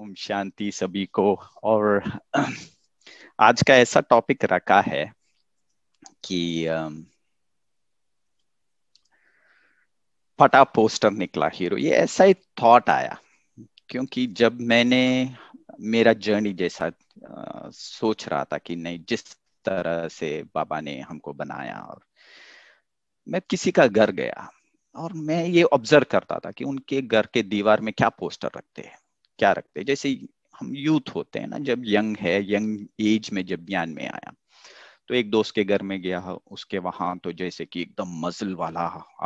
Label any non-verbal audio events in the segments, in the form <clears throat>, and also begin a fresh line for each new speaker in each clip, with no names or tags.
ओम शांति सभी को और <clears throat> आज का ऐसा टॉपिक रखा है कि फटा पोस्टर निकला हीरो ये ऐसा ही थॉट आया क्योंकि जब मैंने मेरा जर्नी जैसा सोच रहा था कि नहीं जिस तरह से बाबा ने हमको बनाया और मैं किसी का घर गया और मैं ये ऑब्जर्व करता था कि उनके घर के दीवार में क्या पोस्टर रखते हैं क्या रखते हैं जैसे हम यूथ होते हैं ना जब यंग है यंग एज में जब ज्ञान में आया तो एक दोस्त के घर में गया उसके वहां तो जैसे कि एकदम मजल वाला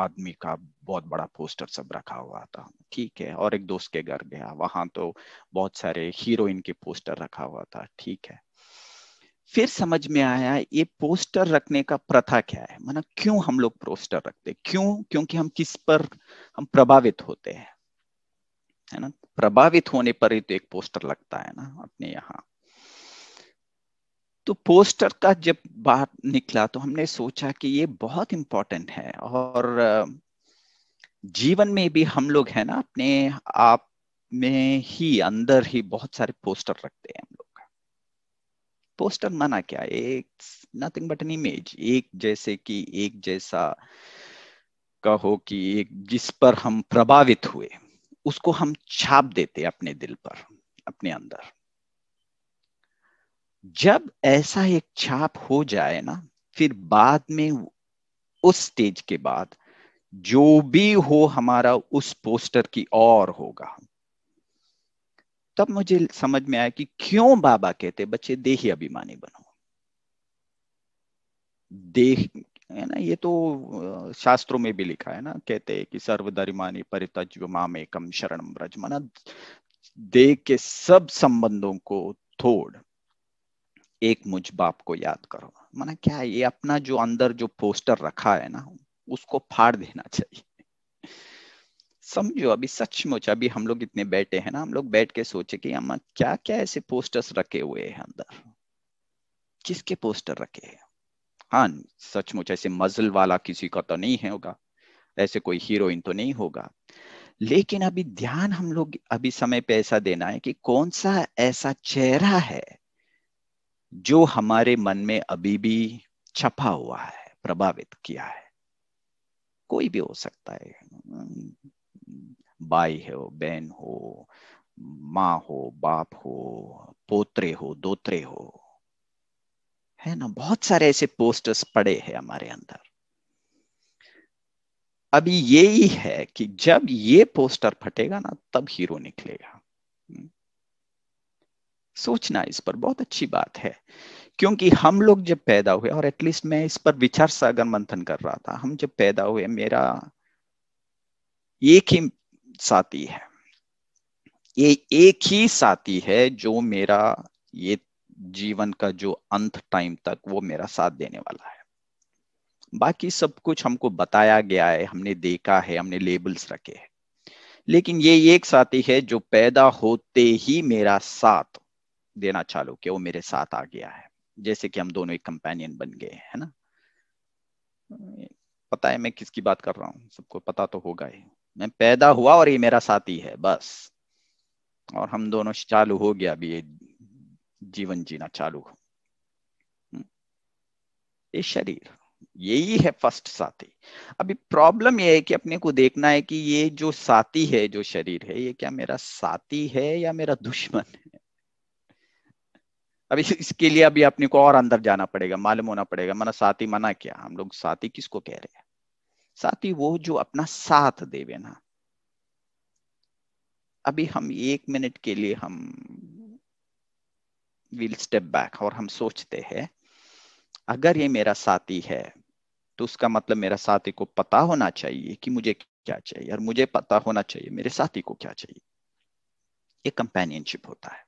आदमी का बहुत बड़ा पोस्टर सब रखा हुआ था ठीक है और एक दोस्त के घर गया वहां तो बहुत सारे हीरोइन के पोस्टर रखा हुआ था ठीक है फिर समझ में आया ये पोस्टर रखने का प्रथा क्या है मतलब क्यों हम लोग पोस्टर रखते क्यों क्योंकि हम किस पर हम प्रभावित होते हैं है ना प्रभावित होने पर ही तो एक पोस्टर लगता है ना अपने यहाँ तो पोस्टर का जब बाहर निकला तो हमने सोचा कि ये बहुत इंपॉर्टेंट है और जीवन में भी हम लोग है ना अपने आप में ही अंदर ही बहुत सारे पोस्टर रखते हैं हम लोग पोस्टर माना क्या एक नथिंग बट एन इमेज एक जैसे कि एक जैसा कहो कि एक जिस पर हम प्रभावित हुए उसको हम छाप देते अपने दिल पर अपने अंदर जब ऐसा एक छाप हो जाए ना फिर बाद में उस स्टेज के बाद जो भी हो हमारा उस पोस्टर की और होगा तब मुझे समझ में आया कि क्यों बाबा कहते बच्चे देही अभिमानी बनो देह है ना ये तो शास्त्रों में भी लिखा है ना कहते हैं कि सर्वधर्मानी परितज मामेकम शरण ब्रज माना देह के सब संबंधों को थोड़ एक मुझ बाप को याद करो माना क्या है ये अपना जो अंदर जो पोस्टर रखा है ना उसको फाड़ देना चाहिए समझो अभी सचमुच अभी हम लोग इतने बैठे हैं ना हम लोग बैठ के सोचे कि हम क्या क्या ऐसे पोस्टर्स रखे हुए हैं अंदर किसके पोस्टर रखे हैं हाँ सचमुच ऐसे मजल वाला किसी का तो नहीं है होगा ऐसे कोई हीरोइन तो नहीं होगा लेकिन अभी ध्यान हम लोग अभी समय पे ऐसा देना है कि कौन सा ऐसा चेहरा है जो हमारे मन में अभी भी छपा हुआ है प्रभावित किया है कोई भी हो सकता है भाई हो बहन हो माँ हो बाप हो पोतरे हो दोतरे हो है ना बहुत सारे ऐसे पोस्टर्स पड़े हैं हमारे अंदर अभी यही है कि जब ये पोस्टर फटेगा ना तब हीरो निकलेगा हम्म। सोचना इस पर बहुत अच्छी बात है क्योंकि हम लोग जब पैदा हुए और एटलीस्ट मैं इस पर विचार सागर मंथन कर रहा था हम जब पैदा हुए मेरा एक ही साथी है ये एक ही साथी है जो मेरा ये जीवन का जो अंत टाइम तक वो मेरा साथ देने वाला है बाकी सब कुछ हमको बताया गया है हमने देखा है हमने लेबल्स रखे हैं लेकिन ये एक साथी है जो पैदा होते ही मेरा साथ देना चालू किया वो मेरे साथ आ गया है जैसे कि हम दोनों एक कंपेनियन बन गए है ना पता है मैं किसकी बात कर रहा हूँ सबको पता तो होगा ही मैं पैदा हुआ और ये मेरा साथी है बस और हम दोनों चालू हो गया अभी जीवन जीना चालू हो हम्म। ये शरीर यही है फर्स्ट साथी अभी प्रॉब्लम ये है कि अपने को देखना है कि ये जो साथी है जो शरीर है ये क्या मेरा साथी है या मेरा दुश्मन है अभी इसके लिए अभी अपने को और अंदर जाना पड़ेगा मालूम होना पड़ेगा मना साथी मना क्या हम लोग साथी किसको कह रहे हैं साथी वो जो अपना साथ देवे ना अभी हम एक मिनट के लिए हम विल स्टेप बैक और हम सोचते हैं अगर ये मेरा साथी है तो उसका मतलब मेरा साथी को पता होना चाहिए कि मुझे क्या चाहिए और मुझे पता होना चाहिए मेरे साथी को क्या चाहिए ये कंपेनियनशिप होता है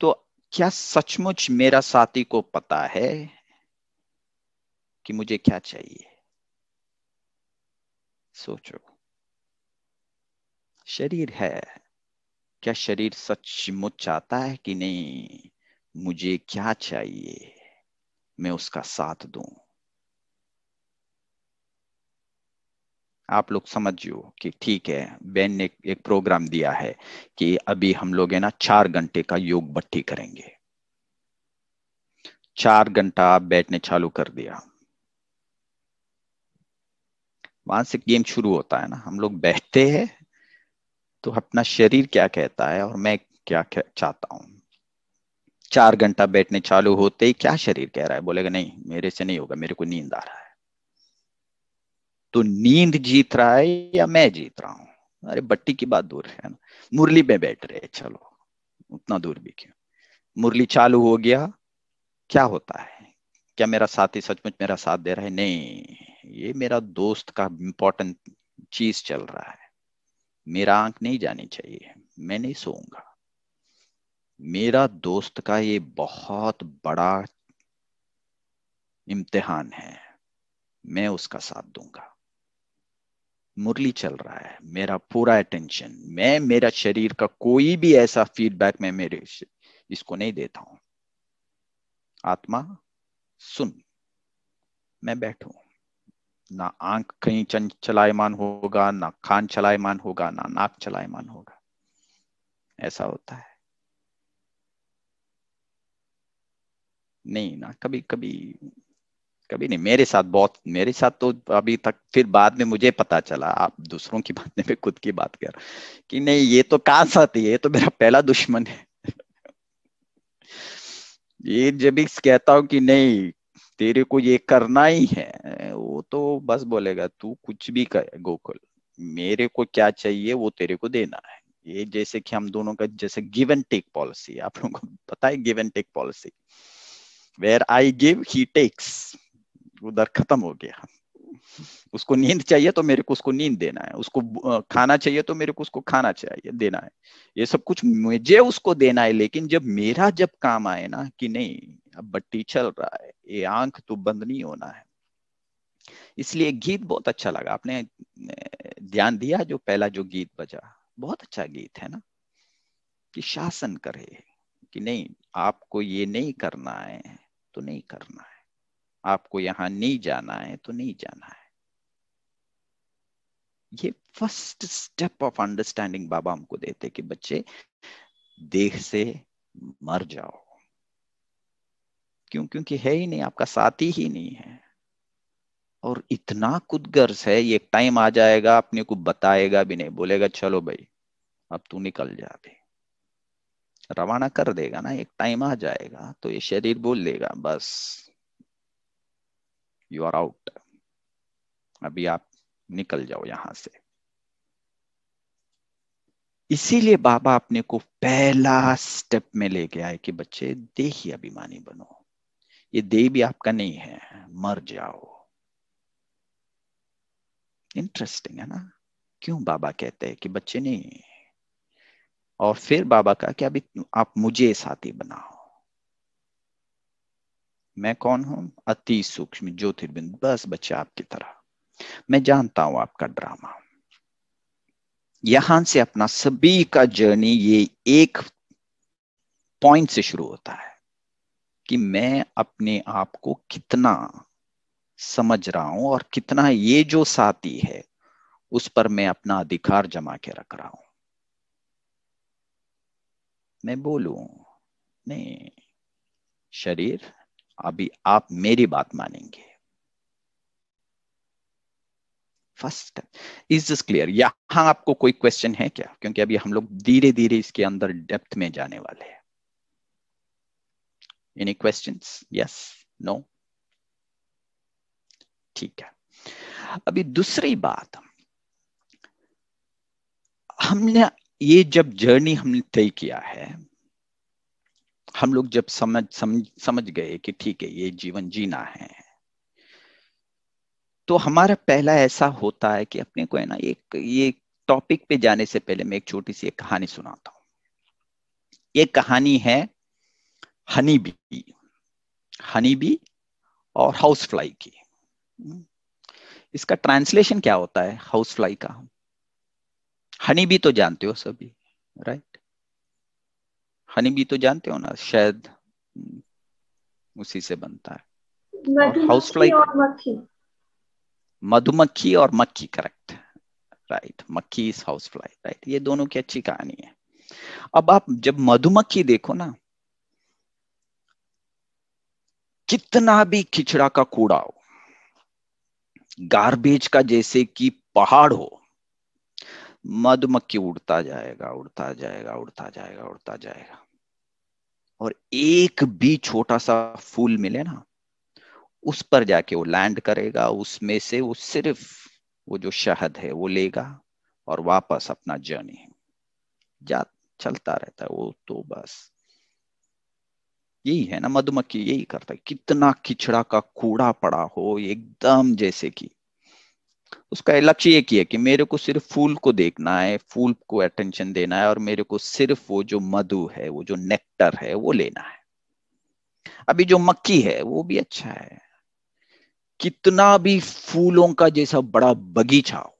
तो क्या सचमुच मेरा साथी को पता है कि मुझे क्या चाहिए सोचो शरीर है क्या शरीर सचमुच चाहता है कि नहीं मुझे क्या चाहिए मैं उसका साथ दूं आप लोग समझियो कि ठीक है बेन ने एक प्रोग्राम दिया है कि अभी हम लोग है ना चार घंटे का योग भट्टी करेंगे चार घंटा बैठने चालू कर दिया वहां से गेम शुरू होता है ना हम लोग बैठते हैं तो अपना शरीर क्या कहता है और मैं क्या चाहता हूं चार घंटा बैठने चालू होते ही क्या शरीर कह रहा है बोलेगा नहीं मेरे से नहीं होगा मेरे को नींद आ रहा है तो नींद जीत रहा है या मैं जीत रहा हूं अरे बट्टी की बात दूर है ना मुरली में बैठ रहे चलो उतना दूर भी क्यों मुरली चालू हो गया क्या होता है क्या मेरा साथी सचमुच मेरा साथ दे रहा है नहीं ये मेरा दोस्त का इम्पोर्टेंट चीज चल रहा है मेरा आंख नहीं जानी चाहिए मैं नहीं सोऊंगा मेरा दोस्त का ये बहुत बड़ा इम्तिहान है मैं उसका साथ दूंगा मुरली चल रहा है मेरा पूरा अटेंशन मैं मेरा शरीर का कोई भी ऐसा फीडबैक मैं मेरे इसको नहीं देता हूं आत्मा सुन मैं बैठू ना आंख कहीं चलायमान होगा ना खान चलायमान होगा ना नाक चलायमान होगा ऐसा होता है नहीं ना कभी कभी कभी नहीं मेरे साथ बहुत मेरे साथ तो अभी तक फिर बाद में मुझे पता चला आप दूसरों की <laughs> बात नहीं खुद की बात कर कि नहीं ये तो कहां साथ ये तो मेरा पहला दुश्मन है <laughs> ये जब कहता हूं कि नहीं तेरे को ये करना ही है तो बस बोलेगा तू कुछ भी कर गोकुल मेरे को क्या चाहिए वो तेरे को देना है ये जैसे कि हम दोनों का जैसे गिव एंड टेक पॉलिसी आप लोगों को पता है give and take policy where I give he takes उधर खत्म हो गया उसको नींद चाहिए तो मेरे को उसको नींद देना है उसको खाना चाहिए तो मेरे को उसको खाना चाहिए देना है ये सब कुछ मुझे उसको देना है लेकिन जब मेरा जब काम आए ना कि नहीं अब बट्टी चल रहा है ये आंख तो बंद नहीं होना है इसलिए गीत बहुत अच्छा लगा आपने ध्यान दिया जो पहला जो गीत बजा बहुत अच्छा गीत है ना कि शासन करे कि नहीं आपको ये नहीं करना है तो नहीं करना है आपको यहां नहीं जाना है तो नहीं जाना है ये first step of understanding Baba हमको देते कि बच्चे देह से मर जाओ क्यों क्योंकि है ही नहीं आपका साथी ही नहीं है और इतना कुदगर्स है एक टाइम आ जाएगा अपने को बताएगा भी नहीं बोलेगा चलो भाई अब तू निकल जा भी रवाना कर देगा ना एक टाइम आ जाएगा तो ये शरीर बोल देगा बस यू आर आउट अभी आप निकल जाओ यहां से इसीलिए बाबा अपने को पहला स्टेप में ले गया है कि बच्चे देही अभिमानी बनो ये देह भी आपका नहीं है मर जाओ इंटरेस्टिंग है ना क्यों बाबा कहते हैं कि बच्चे नहीं और फिर बाबा का कि अभी आप मुझे साथी बनाओ मैं कौन हूं अति सूक्ष्म ज्योतिर्बिंद बस बच्चे आपकी तरह मैं जानता हूं आपका ड्रामा यहां से अपना सभी का जर्नी ये एक पॉइंट से शुरू होता है कि मैं अपने आप को कितना समझ रहा हूं और कितना ये जो साथी है उस पर मैं अपना अधिकार जमा के रख रहा हूं मैं बोलू नहीं शरीर अभी आप मेरी बात मानेंगे फर्स्ट इज दिस क्लियर यहां आपको कोई क्वेश्चन है क्या क्योंकि अभी हम लोग धीरे धीरे इसके अंदर डेप्थ में जाने वाले हैं एनी क्वेश्चंस यस नो ठीक है अभी दूसरी बात हमने ये जब जर्नी हमने तय किया है हम लोग जब समझ समझ समझ गए कि ठीक है ये जीवन जीना है तो हमारा पहला ऐसा होता है कि अपने को है ना एक ये टॉपिक पे जाने से पहले मैं एक छोटी सी एक कहानी सुनाता हूं ये कहानी है हनी बी हनी बी और हाउस फ्लाई की इसका ट्रांसलेशन क्या होता है हाउस फ्लाई का हनी भी तो जानते हो सभी राइट हनी भी तो जानते हो ना शायद हम्म, उसी से बनता
है हाउस फ्लाई
मधुमक्खी और मक्खी करेक्ट राइट मक्खी इज हाउस फ्लाई राइट ये दोनों की अच्छी कहानी है अब आप जब मधुमक्खी देखो ना कितना भी खिचड़ा का कूड़ा हो गार्बेज का जैसे कि पहाड़ हो मधुमक्खी उड़ता जाएगा उड़ता जाएगा उड़ता जाएगा उड़ता जाएगा और एक भी छोटा सा फूल मिले ना उस पर जाके वो लैंड करेगा उसमें से वो सिर्फ वो जो शहद है वो लेगा और वापस अपना जर्नी जा चलता रहता है वो तो बस यही है ना मधुमक्खी यही करता है कितना खिचड़ा का कूड़ा पड़ा हो एकदम जैसे कि उसका लक्ष्य ये किया है कि मेरे को सिर्फ फूल को देखना है फूल को अटेंशन देना है और मेरे को सिर्फ वो जो मधु है वो जो नेक्टर है वो लेना है अभी जो मक्खी है वो भी अच्छा है कितना भी फूलों का जैसा बड़ा बगीचा हो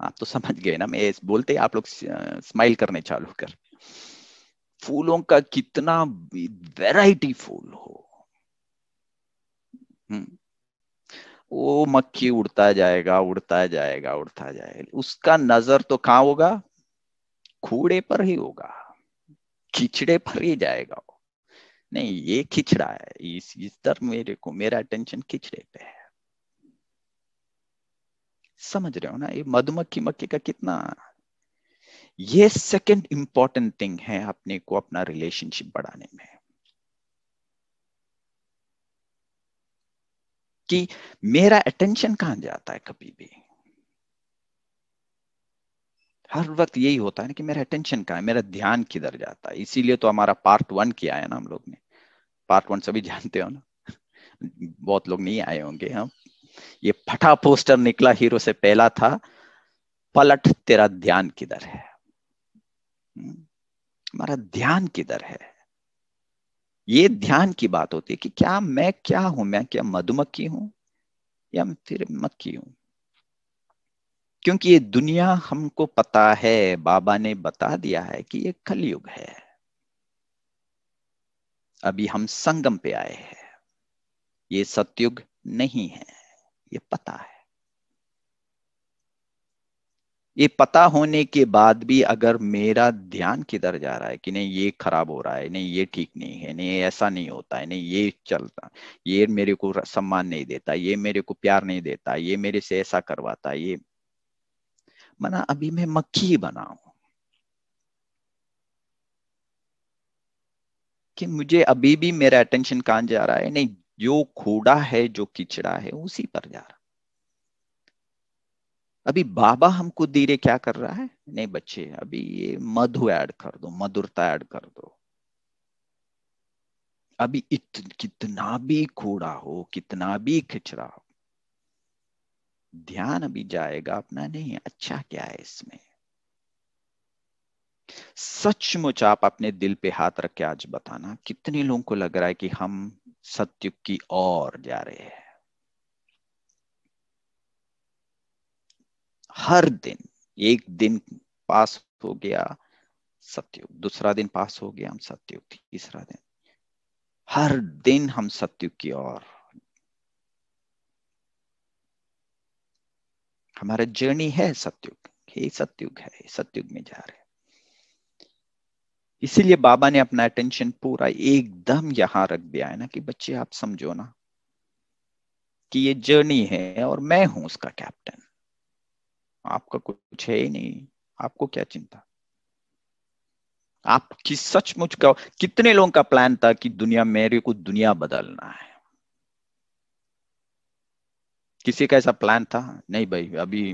आप हाँ, तो समझ गए ना मैं बोलते आप लोग स्माइल करने चालू कर फूलों का कितना वैरायटी फूल हो हम्म। वो मक्खी उड़ता जाएगा उड़ता जाएगा उड़ता जाएगा उसका नजर तो कहाँ होगा खूडे पर ही होगा खिचड़े पर ही जाएगा नहीं ये खिचड़ा है इस इधर मेरे को मेरा अटेंशन खिचड़े पे है समझ रहे हो ना ये मधुमक्खी मक्खी का कितना ये सेकंड इंपॉर्टेंट थिंग है अपने को अपना रिलेशनशिप बढ़ाने में कि मेरा अटेंशन कहां जाता है कभी भी हर वक्त यही होता है ना कि मेरा अटेंशन कहां है मेरा ध्यान किधर जाता है इसीलिए तो हमारा पार्ट वन किया है ना हम लोग ने पार्ट वन सभी जानते हो ना <laughs> बहुत लोग नहीं आए होंगे हम ये फटा पोस्टर निकला हीरो से पहला था पलट तेरा ध्यान किधर है हम्म। हमारा ध्यान किधर है ये ध्यान की बात होती है कि क्या मैं क्या हूं मैं क्या मधुमक्खी हूं या मैं फिर मक्खी हूं क्योंकि ये दुनिया हमको पता है बाबा ने बता दिया है कि ये कलयुग है अभी हम संगम पे आए हैं ये सतयुग नहीं है ये पता है ये पता होने के बाद भी अगर मेरा ध्यान किधर जा रहा है कि नहीं ये खराब हो रहा है नहीं ये ठीक नहीं है नहीं ऐसा नहीं होता है नहीं ये चलता ये मेरे को सम्मान नहीं देता ये मेरे को प्यार नहीं देता ये मेरे से ऐसा करवाता ये मना अभी मैं मक्खी बना हूं कि मुझे अभी भी मेरा अटेंशन कहां जा रहा है नहीं जो खूडा है जो किचड़ा है उसी पर जा रहा है अभी बाबा हमको धीरे क्या कर रहा है नहीं बच्चे अभी ये मधु ऐड कर दो मधुरता ऐड कर दो अभी इत, कितना भी कूड़ा हो कितना भी खिचड़ा हो ध्यान अभी जाएगा अपना नहीं अच्छा क्या है इसमें सचमुच आप अपने दिल पे हाथ रख के आज बताना कितने लोगों को लग रहा है कि हम सत्युग की ओर जा रहे हैं हर दिन एक दिन पास हो गया सत्युग दूसरा दिन पास हो गया हम सत्युग तीसरा दिन हर दिन हम सत्युग की ओर हमारा जर्नी है सत्युग ये सत्युग है सत्युग में जा रहे इसीलिए बाबा ने अपना अटेंशन पूरा एकदम यहां रख दिया है ना कि बच्चे आप समझो ना कि ये जर्नी है और मैं हूं उसका कैप्टन आपका कुछ है ही नहीं आपको क्या चिंता आपकी सचमुच का कितने लोगों का प्लान था कि दुनिया मेरे को दुनिया बदलना है किसी का ऐसा प्लान था नहीं भाई अभी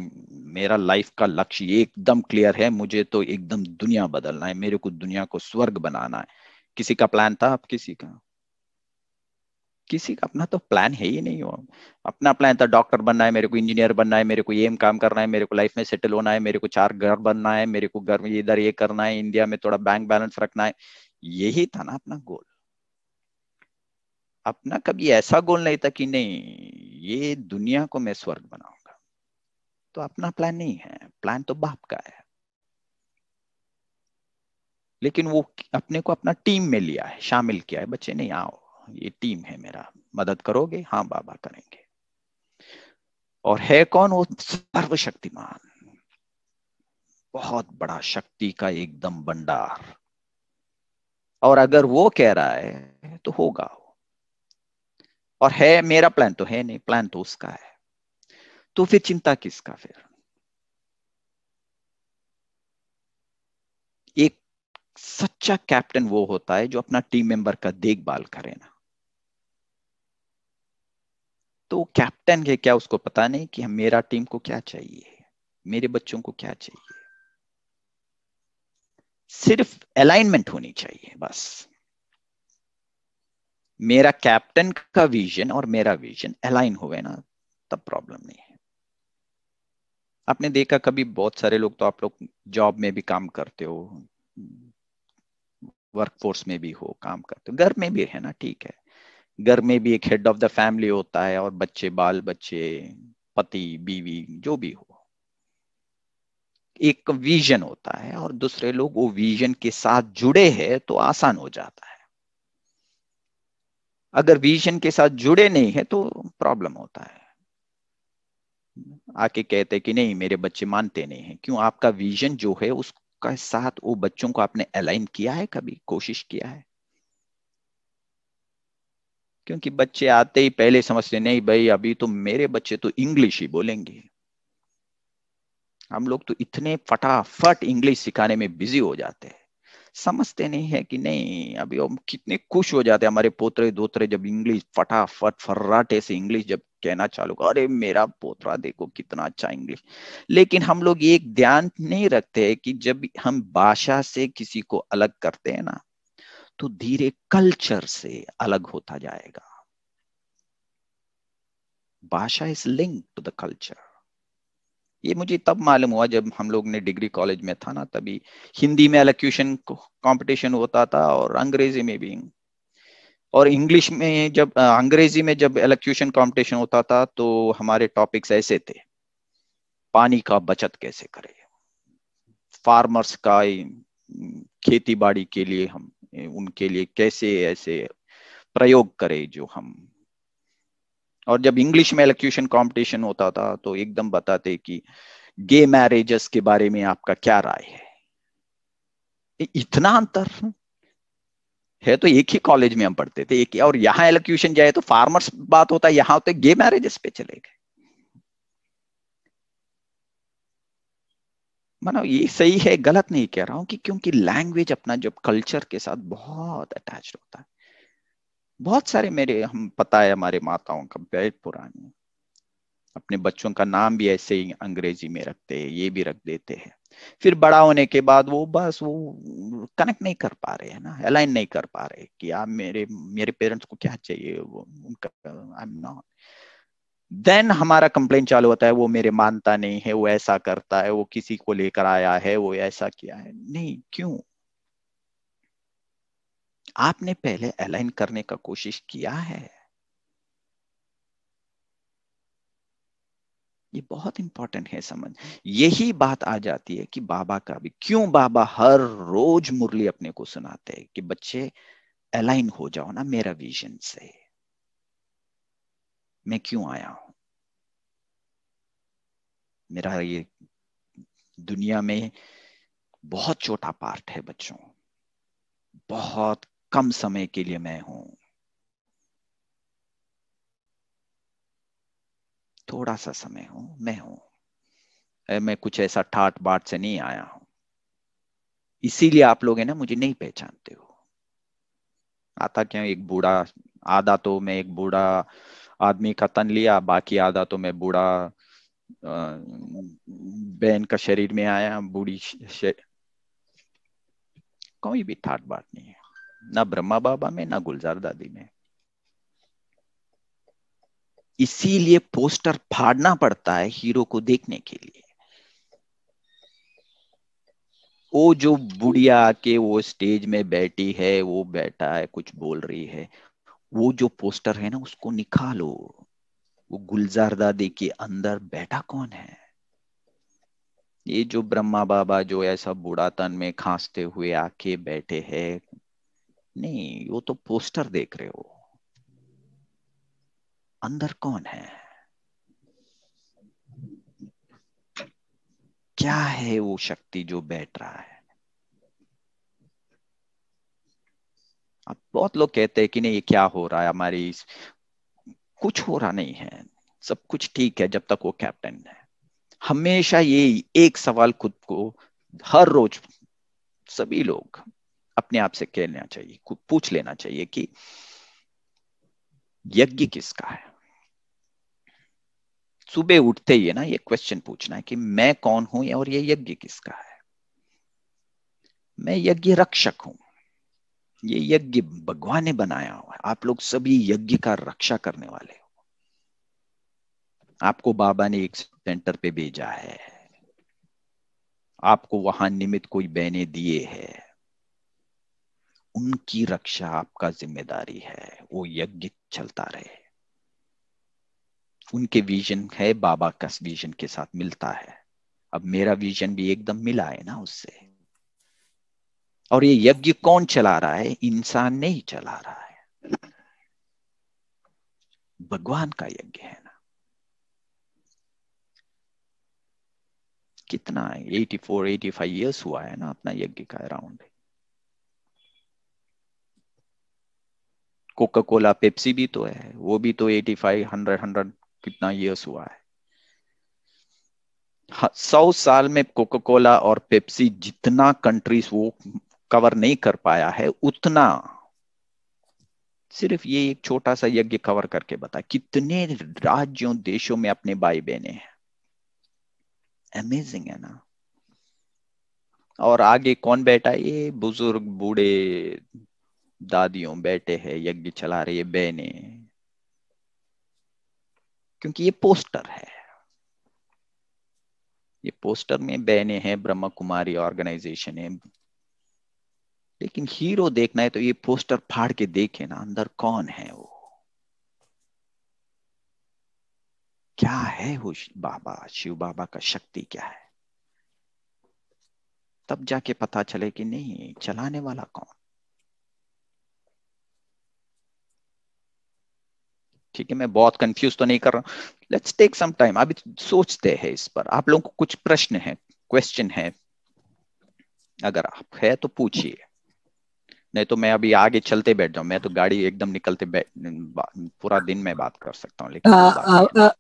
मेरा लाइफ का लक्ष्य एकदम क्लियर है मुझे तो एकदम दुनिया बदलना है मेरे को दुनिया को स्वर्ग बनाना है किसी का प्लान था आप किसी का किसी का अपना तो प्लान है ही नहीं हो अपना प्लान था डॉक्टर बनना है मेरे को इंजीनियर बनना है मेरे को एम काम करना है मेरे को लाइफ में सेटल होना है मेरे को चार घर बनना है मेरे को घर में इधर ये करना है इंडिया में थोड़ा बैंक बैलेंस रखना है यही था ना अपना गोल अपना कभी ऐसा गोल नहीं था कि नहीं ये दुनिया को मैं स्वर्ग बनाऊंगा तो अपना प्लान नहीं है प्लान तो बाप का है लेकिन वो अपने को अपना टीम में लिया है शामिल किया है बच्चे नहीं आओ ये टीम है मेरा मदद करोगे हाँ बाबा करेंगे और है कौन वो सर्वशक्तिमान बहुत बड़ा शक्ति का एकदम भंडार और अगर वो कह रहा है तो होगा और है मेरा प्लान तो है नहीं प्लान तो उसका है तो फिर चिंता किसका फिर एक सच्चा कैप्टन वो होता है जो अपना टीम मेंबर का देखभाल करे ना तो कैप्टन है क्या उसको पता नहीं कि मेरा टीम को क्या चाहिए मेरे बच्चों को क्या चाहिए सिर्फ अलाइनमेंट होनी चाहिए बस मेरा कैप्टन का विजन और मेरा विजन अलाइन हो गए ना तब प्रॉब्लम नहीं है आपने देखा कभी बहुत सारे लोग तो आप लोग जॉब में भी काम करते हो वर्कफोर्स में भी हो काम करते हो घर में भी है ना ठीक है घर में भी एक हेड ऑफ द फैमिली होता है और बच्चे बाल बच्चे पति बीवी जो भी हो एक विजन होता है और दूसरे लोग वो विजन के साथ जुड़े हैं तो आसान हो जाता है अगर विजन के साथ जुड़े नहीं है तो प्रॉब्लम होता है आके कहते कि नहीं मेरे बच्चे मानते नहीं है क्यों आपका विजन जो है उसका साथ वो बच्चों को आपने अलाइन किया है कभी कोशिश किया है क्योंकि बच्चे आते ही पहले समझते नहीं भाई अभी तो मेरे बच्चे तो इंग्लिश ही बोलेंगे हम लोग तो इतने फटाफट इंग्लिश सिखाने में बिजी हो जाते हैं समझते नहीं है कि नहीं अभी हम कितने खुश हो जाते हमारे पोतरे दोतरे जब इंग्लिश फटाफट फर्राटे से इंग्लिश जब कहना चालू अरे मेरा पोतरा देखो कितना अच्छा इंग्लिश लेकिन हम लोग ये ध्यान नहीं रखते है कि जब हम भाषा से किसी को अलग करते हैं ना तो धीरे कल्चर से अलग होता जाएगा भाषा is link to the culture ये मुझे तब मालूम हुआ जब हम लोग ने डिग्री कॉलेज में था ना तभी हिंदी में एलोक्यूशन कंपटीशन होता था और अंग्रेजी में भी और इंग्लिश में जब अंग्रेजी में जब एलोक्यूशन कंपटीशन होता था तो हमारे टॉपिक्स ऐसे थे पानी का बचत कैसे करें फार्मर्स का खेती बाड़ी के लिए हम उनके लिए कैसे ऐसे प्रयोग करें जो हम और जब इंग्लिश में एलोक्यूशन कंपटीशन होता था तो एकदम बताते कि गे मैरिजेस के बारे में आपका क्या राय है इतना अंतर है तो एक ही कॉलेज में हम पढ़ते थे एक और यहां एलोक्यूशन जाए तो फार्मर्स बात होता है यहां होते गे मैरिजेस पे चले गए मानो ये सही है गलत नहीं कह रहा हूं कि क्योंकि लैंग्वेज अपना जो कल्चर के साथ बहुत अटैच होता है बहुत सारे मेरे हम पता है हमारे माताओं का बेहद पुराने अपने बच्चों का नाम भी ऐसे ही अंग्रेजी में रखते हैं ये भी रख देते हैं फिर बड़ा होने के बाद वो बस वो कनेक्ट नहीं कर पा रहे है ना अलाइन नहीं कर पा रहे कि आप मेरे मेरे पेरेंट्स को क्या चाहिए वो उनका आई एम नॉट देन हमारा कंप्लेन चालू होता है वो मेरे मानता नहीं है वो ऐसा करता है वो किसी को लेकर आया है वो ऐसा किया है नहीं क्यों आपने पहले अलाइन करने का कोशिश किया है ये बहुत इंपॉर्टेंट है समझ यही बात आ जाती है कि बाबा का भी क्यों बाबा हर रोज मुरली अपने को सुनाते हैं कि बच्चे अलाइन हो जाओ ना मेरा विजन से मैं क्यों आया हूं मेरा ये दुनिया में बहुत छोटा पार्ट है बच्चों बहुत कम समय के लिए मैं हूं थोड़ा सा समय हूं मैं हूं मैं कुछ ऐसा ठाट बाट से नहीं आया हूं इसीलिए आप लोग है ना मुझे नहीं पहचानते हो आता क्या एक बूढ़ा आधा तो मैं एक बूढ़ा आदमी का तन लिया बाकी आधा तो मैं बूढ़ा बहन का शरीर में आया बूढ़ी कोई भी ठाट बात नहीं है ना ब्रह्मा बाबा में ना गुलजार दादी में इसीलिए पोस्टर फाड़ना पड़ता है हीरो को देखने के लिए वो जो बुढ़िया आके वो स्टेज में बैठी है वो बैठा है कुछ बोल रही है वो जो पोस्टर है ना उसको निकालो वो दे के अंदर बैठा कौन है ये जो ब्रह्मा बाबा जो ऐसा बुढ़ातन में खांसते हुए आके बैठे हैं नहीं वो तो पोस्टर देख रहे हो अंदर कौन है क्या है वो शक्ति जो बैठ रहा है बहुत लोग कहते हैं कि नहीं ये क्या हो रहा है हमारी कुछ हो रहा नहीं है सब कुछ ठीक है जब तक वो कैप्टन है हमेशा ये एक सवाल खुद को हर रोज सभी लोग अपने आप से कह लेना चाहिए पूछ लेना चाहिए कि यज्ञ किसका है सुबह उठते ही ना ये क्वेश्चन पूछना है कि मैं कौन हूं और ये यज्ञ किसका है मैं यज्ञ रक्षक हूं ये यज्ञ भगवान ने बनाया हुआ है आप लोग सभी यज्ञ का रक्षा करने वाले हो आपको बाबा ने एक सेंटर पे भेजा है आपको वहां निमित कोई बहने दिए है उनकी रक्षा आपका जिम्मेदारी है वो यज्ञ चलता रहे उनके विजन है बाबा का विजन के साथ मिलता है अब मेरा विजन भी एकदम मिला है ना उससे और ये यज्ञ कौन चला रहा है इंसान नहीं चला रहा है भगवान का यज्ञ है ना कितना eighty four eighty five years हुआ है ना अपना यज्ञ का अराउंड कोका कोला पेप्सी भी तो है वो भी तो एटी फाइव हंड्रेड हंड्रेड कितना ईयर्स हुआ है हाँ, सौ साल में कोका कोला और पेप्सी जितना कंट्रीज वो कवर नहीं कर पाया है उतना सिर्फ ये एक छोटा सा यज्ञ कवर करके बता कितने राज्यों देशों में अपने भाई बहने हैं अमेजिंग है ना और आगे कौन बैठा ये बुजुर्ग बूढ़े दादियों बैठे हैं यज्ञ चला रहे है बहने क्योंकि ये पोस्टर है ये पोस्टर में बहने हैं ब्रह्म कुमारी ऑर्गेनाइजेशन है लेकिन हीरो देखना है तो ये पोस्टर फाड़ के देखे ना अंदर कौन है वो क्या है वो बाबा शिव बाबा का शक्ति क्या है तब जाके पता चले कि नहीं चलाने वाला कौन ठीक है मैं बहुत कंफ्यूज तो नहीं कर रहा लेट्स टेक सम टाइम अभी सोचते हैं इस पर आप लोगों को कुछ प्रश्न है क्वेश्चन है अगर आप है तो पूछिए नहीं तो मैं अभी आगे चलते बैठ जाऊं मैं तो गाड़ी एकदम निकलते पूरा दिन मैं बात कर सकता हूँ
लेकिन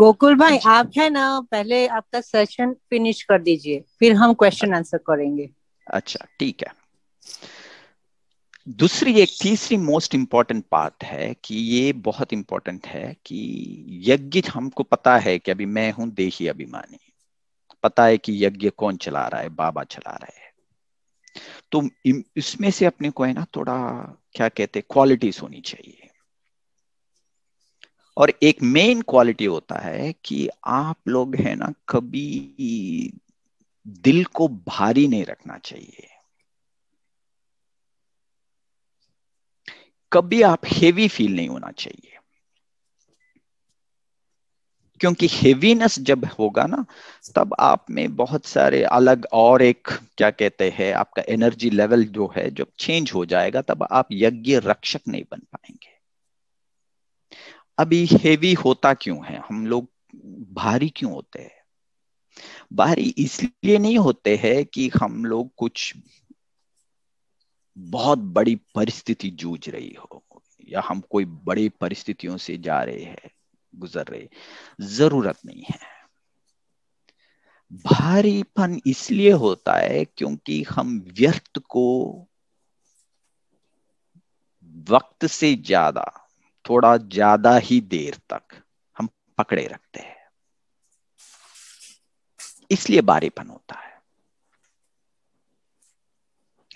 गोकुल भाई हाँ आप है ना पहले आपका सेशन फिनिश कर दीजिए फिर हम क्वेश्चन अच्छा। आंसर करेंगे
अच्छा ठीक है दूसरी एक तीसरी मोस्ट इम्पॉर्टेंट बात है कि ये बहुत इंपॉर्टेंट है कि यज्ञ हमको पता है कि अभी मैं हूं देही अभिमानी पता है कि यज्ञ कौन चला रहा है बाबा चला रहा है तो इसमें से अपने को है ना थोड़ा क्या कहते हैं क्वालिटीज होनी चाहिए और एक मेन क्वालिटी होता है कि आप लोग है ना कभी दिल को भारी नहीं रखना चाहिए कभी आप हेवी फील नहीं होना चाहिए क्योंकि हेवीनेस जब होगा ना तब आप में बहुत सारे अलग और एक क्या कहते हैं आपका एनर्जी लेवल जो है जब चेंज हो जाएगा तब आप यज्ञ रक्षक नहीं बन पाएंगे अभी हेवी होता क्यों है हम लोग भारी क्यों होते हैं भारी इसलिए नहीं होते हैं कि हम लोग कुछ बहुत बड़ी परिस्थिति जूझ रही हो या हम कोई बड़ी परिस्थितियों से जा रहे हैं गुजर रहे जरूरत नहीं है भारीपन इसलिए होता है क्योंकि हम व्यर्थ को वक्त से ज्यादा थोड़ा ज्यादा ही देर तक हम पकड़े रखते हैं इसलिए भारीपन होता है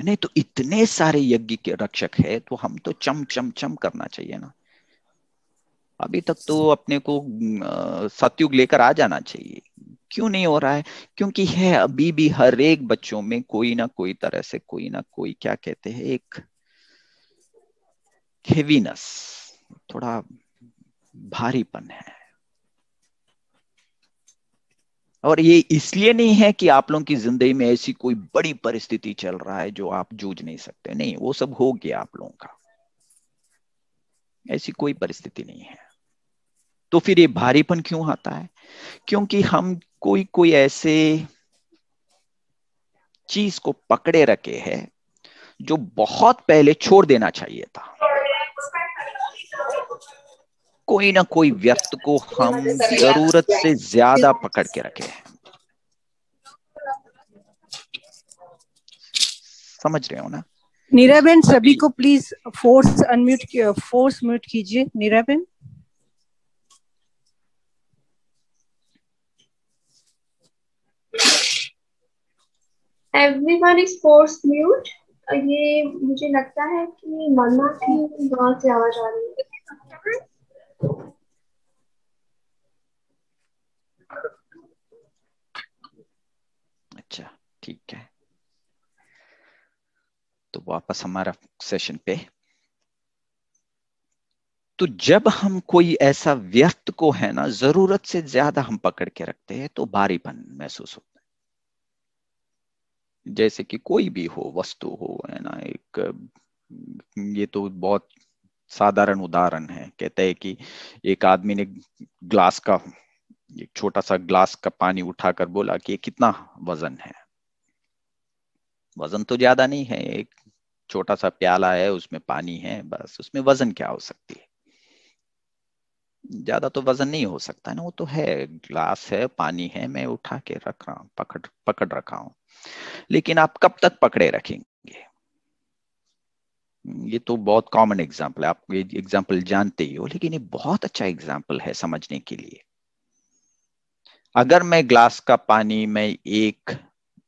नहीं तो इतने सारे यज्ञ के रक्षक है तो हम तो चम चम चम करना चाहिए ना अभी तक तो अपने को सतयुग लेकर आ जाना चाहिए क्यों नहीं हो रहा है क्योंकि है अभी भी हर एक बच्चों में कोई ना कोई तरह से कोई ना कोई क्या कहते हैं एक हेवीनेस थोड़ा भारीपन है और ये इसलिए नहीं है कि आप लोगों की जिंदगी में ऐसी कोई बड़ी परिस्थिति चल रहा है जो आप जूझ नहीं सकते नहीं वो सब हो गया आप लोगों का ऐसी कोई परिस्थिति नहीं है तो फिर ये भारीपन क्यों आता है क्योंकि हम कोई कोई ऐसे चीज को पकड़े रखे हैं जो बहुत पहले छोड़ देना चाहिए था कोई ना कोई व्यक्त को हम जरूरत से ज्यादा पकड़ के रखे हैं समझ रहे हो ना
नीरा बेन सभी को please force unmute force mute कीजिए Neera ben
everyone is force mute ये मुझे लगता है कि मन्ना की गांव से आवाज आ रही है अच्छा ठीक है तो वापस हमारा सेशन पे तो जब हम कोई ऐसा व्यक्त को है ना जरूरत से ज्यादा हम पकड़ के रखते हैं तो भारीपन महसूस होता है जैसे कि कोई भी हो वस्तु हो है ना एक ये तो बहुत साधारण उदाहरण है कहते हैं कि एक आदमी ने ग्लास का एक छोटा सा ग्लास का पानी उठाकर बोला कि ये कितना वजन है वजन तो ज्यादा नहीं है एक छोटा सा प्याला है उसमें पानी है बस उसमें वजन क्या हो सकती है ज्यादा तो वजन नहीं हो सकता है ना वो तो है ग्लास है पानी है मैं उठा के रख रहा हूँ पकड़ पकड़ रखा हूँ लेकिन आप कब तक पकड़े रखेंगे ये तो बहुत कॉमन एग्जाम्पल है आप ये एग्जाम्पल जानते ही हो लेकिन ये बहुत अच्छा एग्जाम्पल है समझने के लिए अगर मैं ग्लास का पानी मैं एक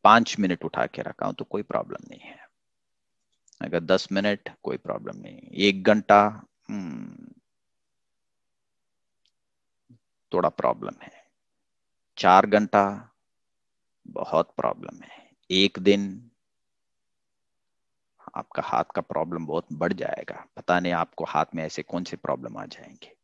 पांच मिनट उठा के रखा हूं तो कोई प्रॉब्लम नहीं है अगर दस मिनट कोई प्रॉब्लम नहीं एक घंटा हम्म, थोड़ा प्रॉब्लम है चार घंटा बहुत प्रॉब्लम है एक दिन आपका हाथ का प्रॉब्लम बहुत बढ़ जाएगा पता नहीं आपको हाथ में ऐसे कौन से प्रॉब्लम आ जाएंगे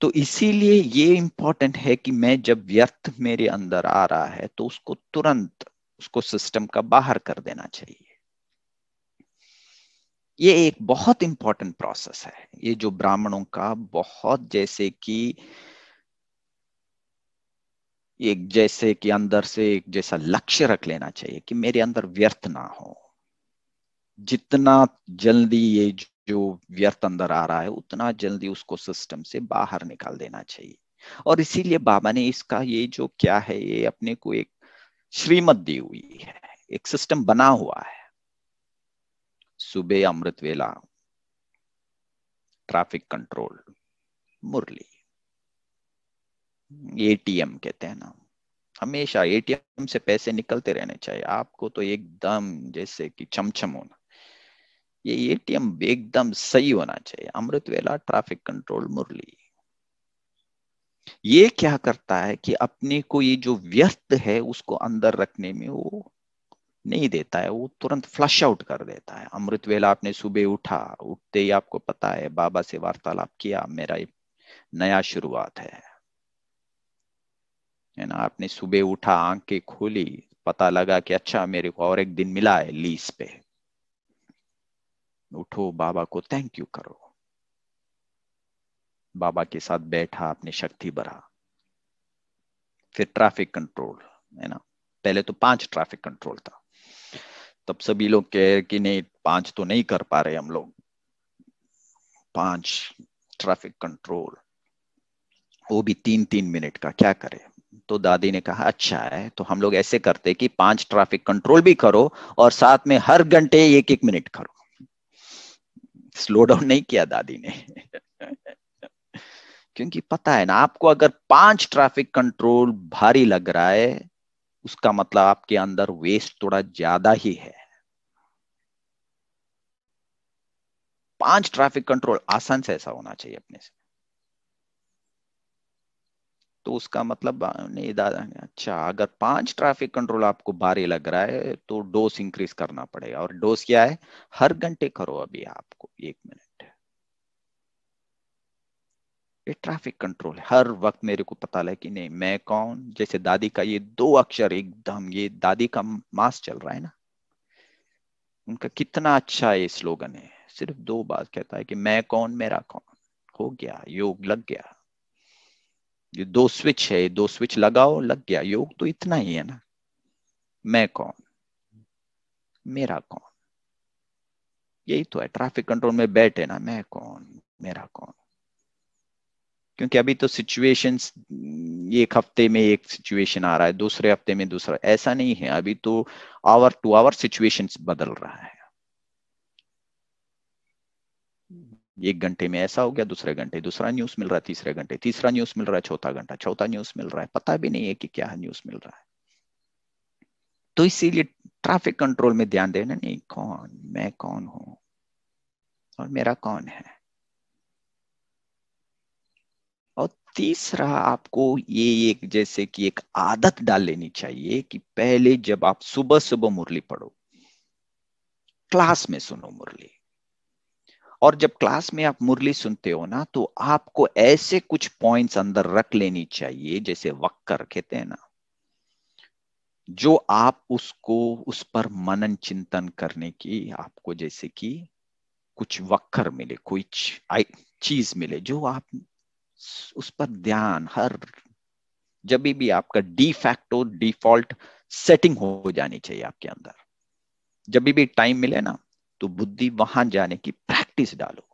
तो इसीलिए ये इंपॉर्टेंट है कि मैं जब व्यर्थ मेरे अंदर आ रहा है तो उसको तुरंत उसको सिस्टम का बाहर कर देना चाहिए ये एक बहुत इंपॉर्टेंट प्रोसेस है ये जो ब्राह्मणों का बहुत जैसे कि एक जैसे कि अंदर से एक जैसा लक्ष्य रख लेना चाहिए कि मेरे अंदर व्यर्थ ना हो जितना जल्दी ये जो व्यर्थ अंदर आ रहा है उतना जल्दी उसको सिस्टम से बाहर निकाल देना चाहिए और इसीलिए बाबा ने इसका ये जो क्या है ये अपने को एक श्रीमत दी हुई है एक सिस्टम बना हुआ है सुबह अमृत वेला ट्रैफिक कंट्रोल मुरली एटीएम कहते हैं ना हमेशा एटीएम से पैसे निकलते रहने चाहिए आपको तो एकदम जैसे कि चमचम होना ये एटीएम एकदम सही होना चाहिए अमृत वेला ट्रैफिक कंट्रोल मुरली ये क्या करता है कि अपने को ये जो व्यस्त है उसको अंदर रखने में वो नहीं देता है वो तुरंत फ्लश आउट कर देता है अमृत वेला आपने सुबह उठा उठते ही आपको पता है बाबा से वार्तालाप किया मेरा नया शुरुआत है है ना आपने सुबह उठा आंखें खोली पता लगा कि अच्छा मेरे को और एक दिन मिला है लीज पे उठो बाबा को थैंक यू करो बाबा के साथ बैठा आपने शक्ति भरा फिर ट्रैफिक कंट्रोल है ना पहले तो पांच ट्रैफिक कंट्रोल था तब सभी लोग कह कि नहीं पांच तो नहीं कर पा रहे हम लोग पांच ट्रैफिक कंट्रोल वो भी तीन तीन मिनट का क्या करें तो दादी ने कहा अच्छा है तो हम लोग ऐसे करते कि पांच ट्रैफिक कंट्रोल भी करो और साथ में हर घंटे एक एक मिनट करो स्लो डाउन नहीं किया दादी ने क्योंकि पता है ना आपको अगर पांच ट्रैफिक कंट्रोल भारी लग रहा है उसका मतलब आपके अंदर वेस्ट थोड़ा ज्यादा ही है पांच ट्रैफिक कंट्रोल आसान से ऐसा होना चाहिए अपने से तो उसका मतलब नहीं दादा अच्छा अगर पांच ट्रैफिक कंट्रोल आपको भारी लग रहा है तो डोज इंक्रीज करना पड़ेगा और डोज क्या है हर घंटे करो अभी आपको एक मिनट ये ट्रैफिक कंट्रोल है हर वक्त मेरे को पता लगे कि नहीं मैं कौन जैसे दादी का ये दो अक्षर एकदम ये दादी का मास चल रहा है ना उनका कितना अच्छा ये स्लोगन है सिर्फ दो बात कहता है कि मैं कौन मेरा कौन हो गया योग लग गया ये दो स्विच है ये दो स्विच लगाओ लग गया योग तो इतना ही है ना मैं कौन मेरा कौन यही तो है ट्रैफिक कंट्रोल में बैठे ना मैं कौन मेरा कौन क्योंकि अभी तो सिचुएशन एक हफ्ते में एक सिचुएशन आ रहा है दूसरे हफ्ते में दूसरा ऐसा नहीं है अभी तो आवर टू आवर सिचुएशन बदल रहा है एक घंटे में ऐसा हो गया दूसरे घंटे दूसरा न्यूज मिल रहा है तीसरे घंटे तीसरा न्यूज मिल रहा है चौथा घंटा चौथा न्यूज मिल रहा है पता भी नहीं है कि क्या न्यूज मिल रहा है तो इसीलिए ट्रैफिक कंट्रोल में ध्यान देना नहीं कौन मैं कौन हूं और मेरा कौन है और तीसरा आपको ये एक जैसे कि एक आदत डाल लेनी चाहिए कि पहले जब आप सुबह सुबह मुरली पढ़ो क्लास में सुनो मुरली और जब क्लास में आप मुरली सुनते हो ना तो आपको ऐसे कुछ पॉइंट्स अंदर रख लेनी चाहिए जैसे वक्कर कहते हैं ना जो आप उसको उस पर मनन चिंतन करने की आपको जैसे कि कुछ वक्कर मिले कोई चीज मिले जो आप उस पर ध्यान हर जब भी आपका डिफैक्टो डिफॉल्ट सेटिंग हो जानी चाहिए आपके अंदर जब भी टाइम मिले ना तो बुद्धि वहां जाने की प्रैक्टिस डालो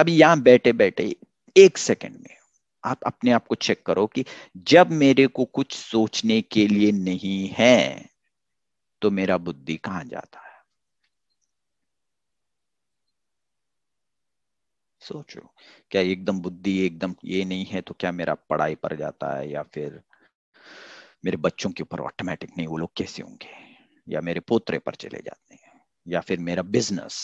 अभी यहां बैठे बैठे एक सेकंड में आप अपने आप को चेक करो कि जब मेरे को कुछ सोचने के लिए नहीं है तो मेरा बुद्धि कहां जाता है सोचो क्या एकदम बुद्धि एकदम ये नहीं है तो क्या मेरा पढ़ाई पर जाता है या फिर मेरे बच्चों के ऊपर ऑटोमेटिक नहीं वो लोग कैसे होंगे या मेरे पोतरे पर चले जाते हैं या फिर मेरा बिजनेस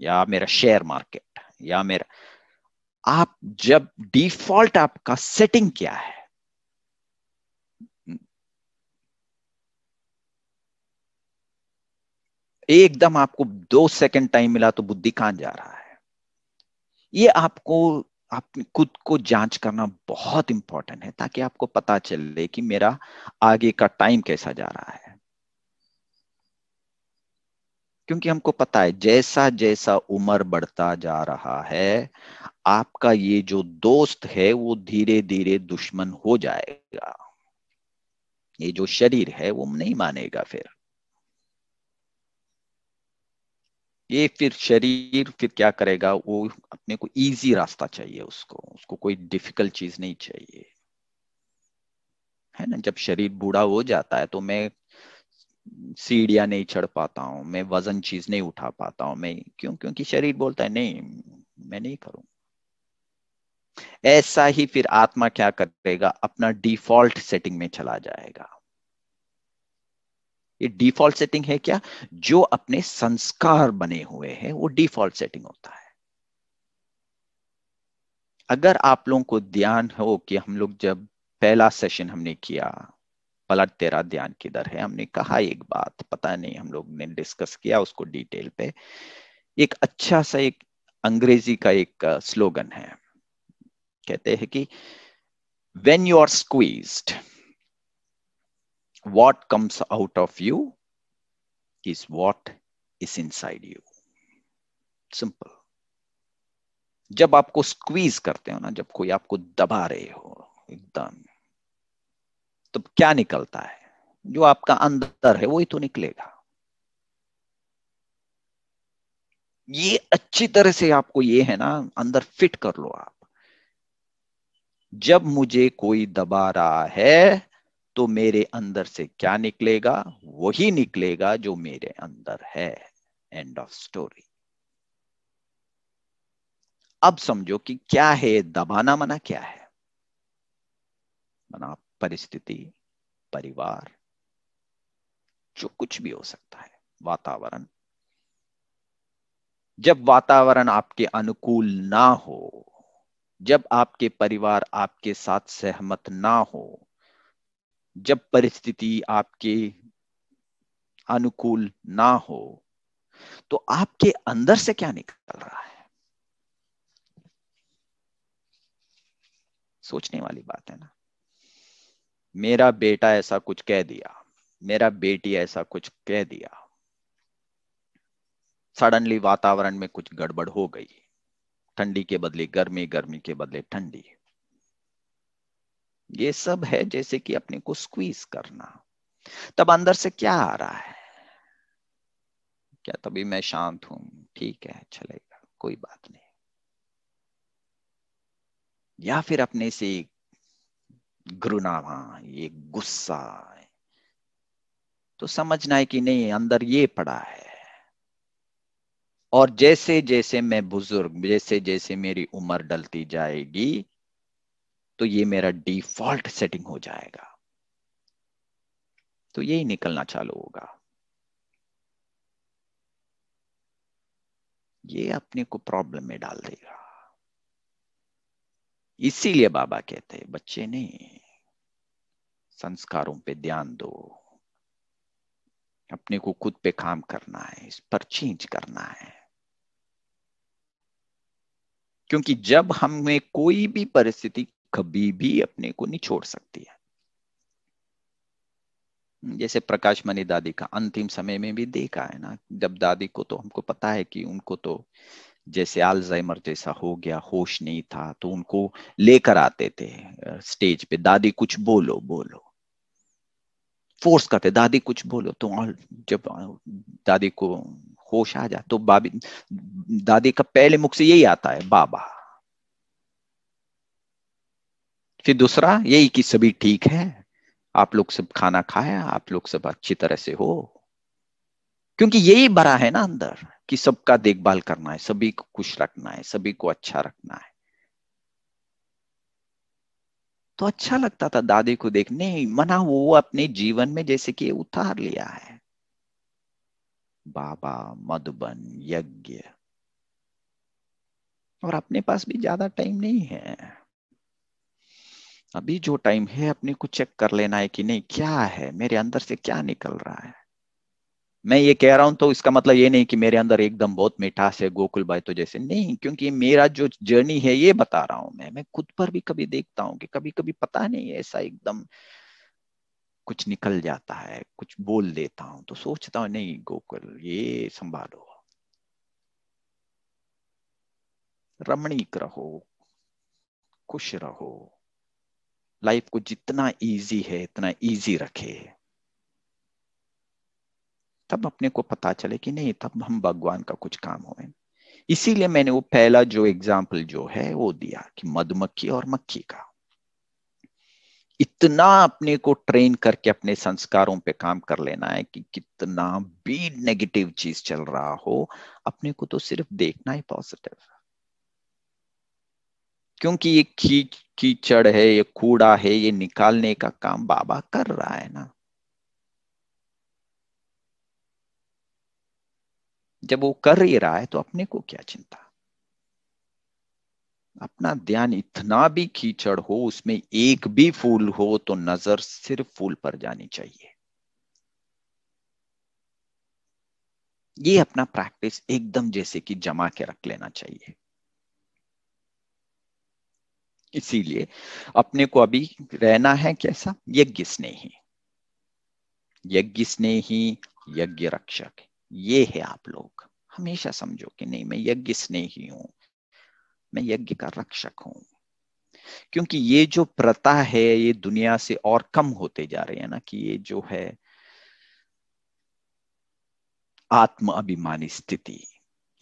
या मेरा शेयर मार्केट या मेरा आप जब डिफॉल्ट आपका सेटिंग क्या है एकदम आपको दो सेकंड टाइम मिला तो बुद्धि कहां जा रहा है ये आपको आप खुद को जांच करना बहुत इंपॉर्टेंट है ताकि आपको पता चले कि मेरा आगे का टाइम कैसा जा रहा है क्योंकि हमको पता है जैसा जैसा उम्र बढ़ता जा रहा है आपका ये जो दोस्त है वो धीरे धीरे दुश्मन हो जाएगा ये जो शरीर है वो नहीं मानेगा फिर ये फिर शरीर फिर क्या करेगा वो अपने को इजी रास्ता चाहिए उसको उसको कोई डिफिकल्ट चीज नहीं चाहिए है ना जब शरीर बूढ़ा हो जाता है तो मैं सीढ़ियां नहीं चढ़ पाता हूं मैं वजन चीज नहीं उठा पाता हूं मैं क्यों क्योंकि शरीर बोलता है नहीं मैं नहीं करूं ऐसा ही फिर आत्मा क्या करेगा अपना डिफॉल्ट सेटिंग में चला जाएगा ये डिफॉल्ट सेटिंग है क्या जो अपने संस्कार बने हुए हैं वो डिफॉल्ट सेटिंग होता है अगर आप लोगों को ध्यान हो कि हम लोग जब पहला सेशन हमने किया पलट तेरा ध्यान किधर है हमने कहा एक बात पता नहीं हम लोग ने डिस्कस किया उसको डिटेल पे एक अच्छा सा एक अंग्रेजी का एक स्लोगन है कहते हैं कि you are squeeze what comes out of you is what is inside you simple जब आपको स्क्वीज करते हो ना जब कोई आपको दबा रहे हो एकदम तो क्या निकलता है जो आपका अंदर है वही तो निकलेगा ये अच्छी तरह से आपको ये है ना अंदर फिट कर लो आप जब मुझे कोई दबा रहा है तो मेरे अंदर से क्या निकलेगा वही निकलेगा जो मेरे अंदर है एंड ऑफ स्टोरी अब समझो कि क्या है दबाना मना क्या है मना आप परिस्थिति परिवार जो कुछ भी हो सकता है वातावरण जब वातावरण आपके अनुकूल ना हो जब आपके परिवार आपके साथ सहमत ना हो जब परिस्थिति आपके अनुकूल ना हो तो आपके अंदर से क्या निकल रहा है सोचने वाली बात है ना मेरा बेटा ऐसा कुछ कह दिया मेरा बेटी ऐसा कुछ कह दिया सडनली वातावरण में कुछ गड़बड़ हो गई ठंडी के बदले गर्मी गर्मी के बदले ठंडी ये सब है जैसे कि अपने को स्क्वीज करना तब अंदर से क्या आ रहा है क्या तभी मैं शांत हूं ठीक है चलेगा कोई बात नहीं या फिर अपने से एक घृणावा ये गुस्सा तो समझना है कि नहीं अंदर ये पड़ा है और जैसे जैसे मैं बुजुर्ग जैसे जैसे मेरी उम्र डलती जाएगी तो ये मेरा डिफॉल्ट सेटिंग हो जाएगा तो यही निकलना चालू होगा ये अपने को प्रॉब्लम में डाल देगा इसीलिए बाबा कहते हैं बच्चे नहीं संस्कारों पे ध्यान दो अपने को खुद पे काम करना है इस पर चेंज करना है क्योंकि जब हमें कोई भी परिस्थिति कभी भी अपने को नहीं छोड़ सकती है जैसे प्रकाश मनी दादी का अंतिम समय में भी देखा है ना जब दादी को तो हमको पता है कि उनको तो जैसे आल्जाइमर जैसा हो गया होश नहीं था तो उनको लेकर आते थे स्टेज पे दादी कुछ बोलो बोलो फोर्स करते दादी कुछ बोलो तो जब दादी को होश आ जा तो बाबी दादी का पहले मुख से यही आता है बाबा फिर दूसरा यही कि सभी ठीक है आप लोग सब खाना खाया आप लोग सब अच्छी तरह से हो क्योंकि यही बड़ा है ना अंदर कि सबका देखभाल करना है सभी को खुश रखना है सभी को अच्छा रखना है तो अच्छा लगता था दादी को देखने मना वो अपने जीवन में जैसे कि उतार लिया है बाबा मधुबन यज्ञ और अपने पास भी ज्यादा टाइम नहीं है अभी जो टाइम है अपने को चेक कर लेना है कि नहीं क्या है मेरे अंदर से क्या निकल रहा है मैं ये कह रहा हूं तो इसका मतलब ये नहीं कि मेरे अंदर एकदम बहुत मिठास है गोकुल भाई तो जैसे नहीं क्योंकि मेरा जो जर्नी है ये बता रहा हूं मैं मैं खुद पर भी कभी देखता हूँ कि कभी कभी पता नहीं ऐसा एकदम कुछ निकल जाता है कुछ बोल देता हूं तो सोचता हूँ नहीं गोकुल ये संभालो रमणीक रहो खुश रहो लाइफ को जितना इजी है इतना इजी रखे तब अपने को पता चले कि नहीं तब हम भगवान का कुछ काम हुए इसीलिए मैंने वो पहला जो एग्जाम्पल जो है वो दिया कि मधुमक्खी और मक्खी का इतना अपने को ट्रेन करके अपने संस्कारों पे काम कर लेना है कि कितना भी नेगेटिव चीज चल रहा हो अपने को तो सिर्फ देखना ही पॉजिटिव क्योंकि ये कीचड़ है ये कूड़ा है ये निकालने का काम बाबा कर रहा है ना जब वो कर ही रहा है तो अपने को क्या चिंता अपना ध्यान इतना भी कीचड़ हो उसमें एक भी फूल हो तो नजर सिर्फ फूल पर जानी चाहिए ये अपना प्रैक्टिस एकदम जैसे कि जमा के रख लेना चाहिए इसीलिए अपने को अभी रहना है कैसा यज्ञ स्नेही यज्ञ स्नेही यज्ञ रक्षक ये है आप लोग हमेशा समझो कि नहीं मैं यज्ञ स्नेही हूं मैं यज्ञ का रक्षक हूं क्योंकि ये जो प्रथा है ये दुनिया से और कम होते जा रहे हैं ना कि ये जो है आत्म अभिमानी स्थिति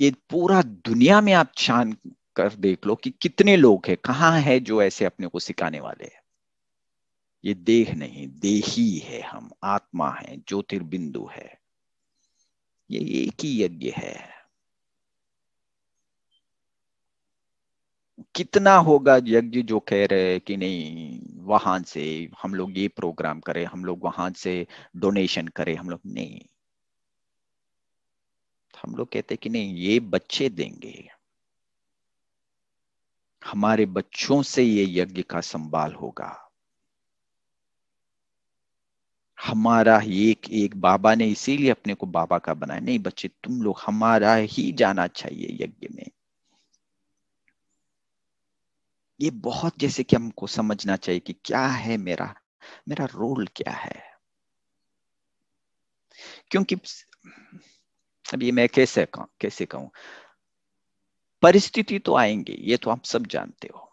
ये पूरा दुनिया में आप छान कर देख लो कि कितने लोग हैं कहाँ है जो ऐसे अपने को सिखाने वाले हैं ये देह नहीं देही है हम आत्मा है ज्योतिर्बिंदु है ये एक ही यज्ञ है कितना होगा यज्ञ जो कह रहे कि नहीं वहां से हम लोग ये प्रोग्राम करें हम लोग वहां से डोनेशन करें हम लोग नहीं हम लोग कहते कि नहीं ये बच्चे देंगे हमारे बच्चों से ये यज्ञ का संभाल होगा हमारा ही एक एक बाबा ने इसीलिए अपने को बाबा का बनाया नहीं बच्चे तुम लोग हमारा ही जाना चाहिए यज्ञ में ये बहुत जैसे कि हमको समझना चाहिए कि क्या है मेरा मेरा रोल क्या है क्योंकि अब ये मैं कैसे कहूं कैसे कहूं परिस्थिति तो आएंगी ये तो आप सब जानते हो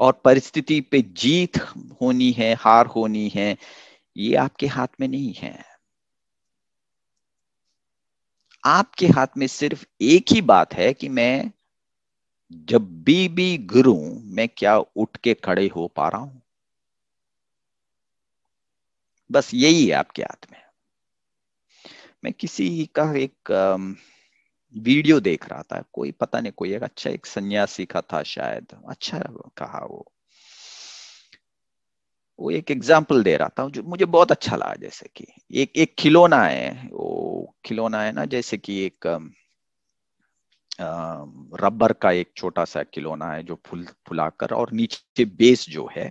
और परिस्थिति पे जीत होनी है हार होनी है ये आपके हाथ में नहीं है आपके हाथ में सिर्फ एक ही बात है कि मैं जब भी भी गिरू मैं क्या उठ के खड़े हो पा रहा हूं बस यही है आपके हाथ में मैं किसी का एक वीडियो देख रहा था कोई पता नहीं कोई एक अच्छा एक सन्यासी का था शायद अच्छा कहा वो वो एक एग्जाम्पल दे रहा था जो मुझे बहुत अच्छा लगा जैसे कि एक एक खिलौना है वो खिलौना है ना जैसे कि एक रबर का एक छोटा सा खिलौना है जो फुल फुलाकर और नीचे बेस जो है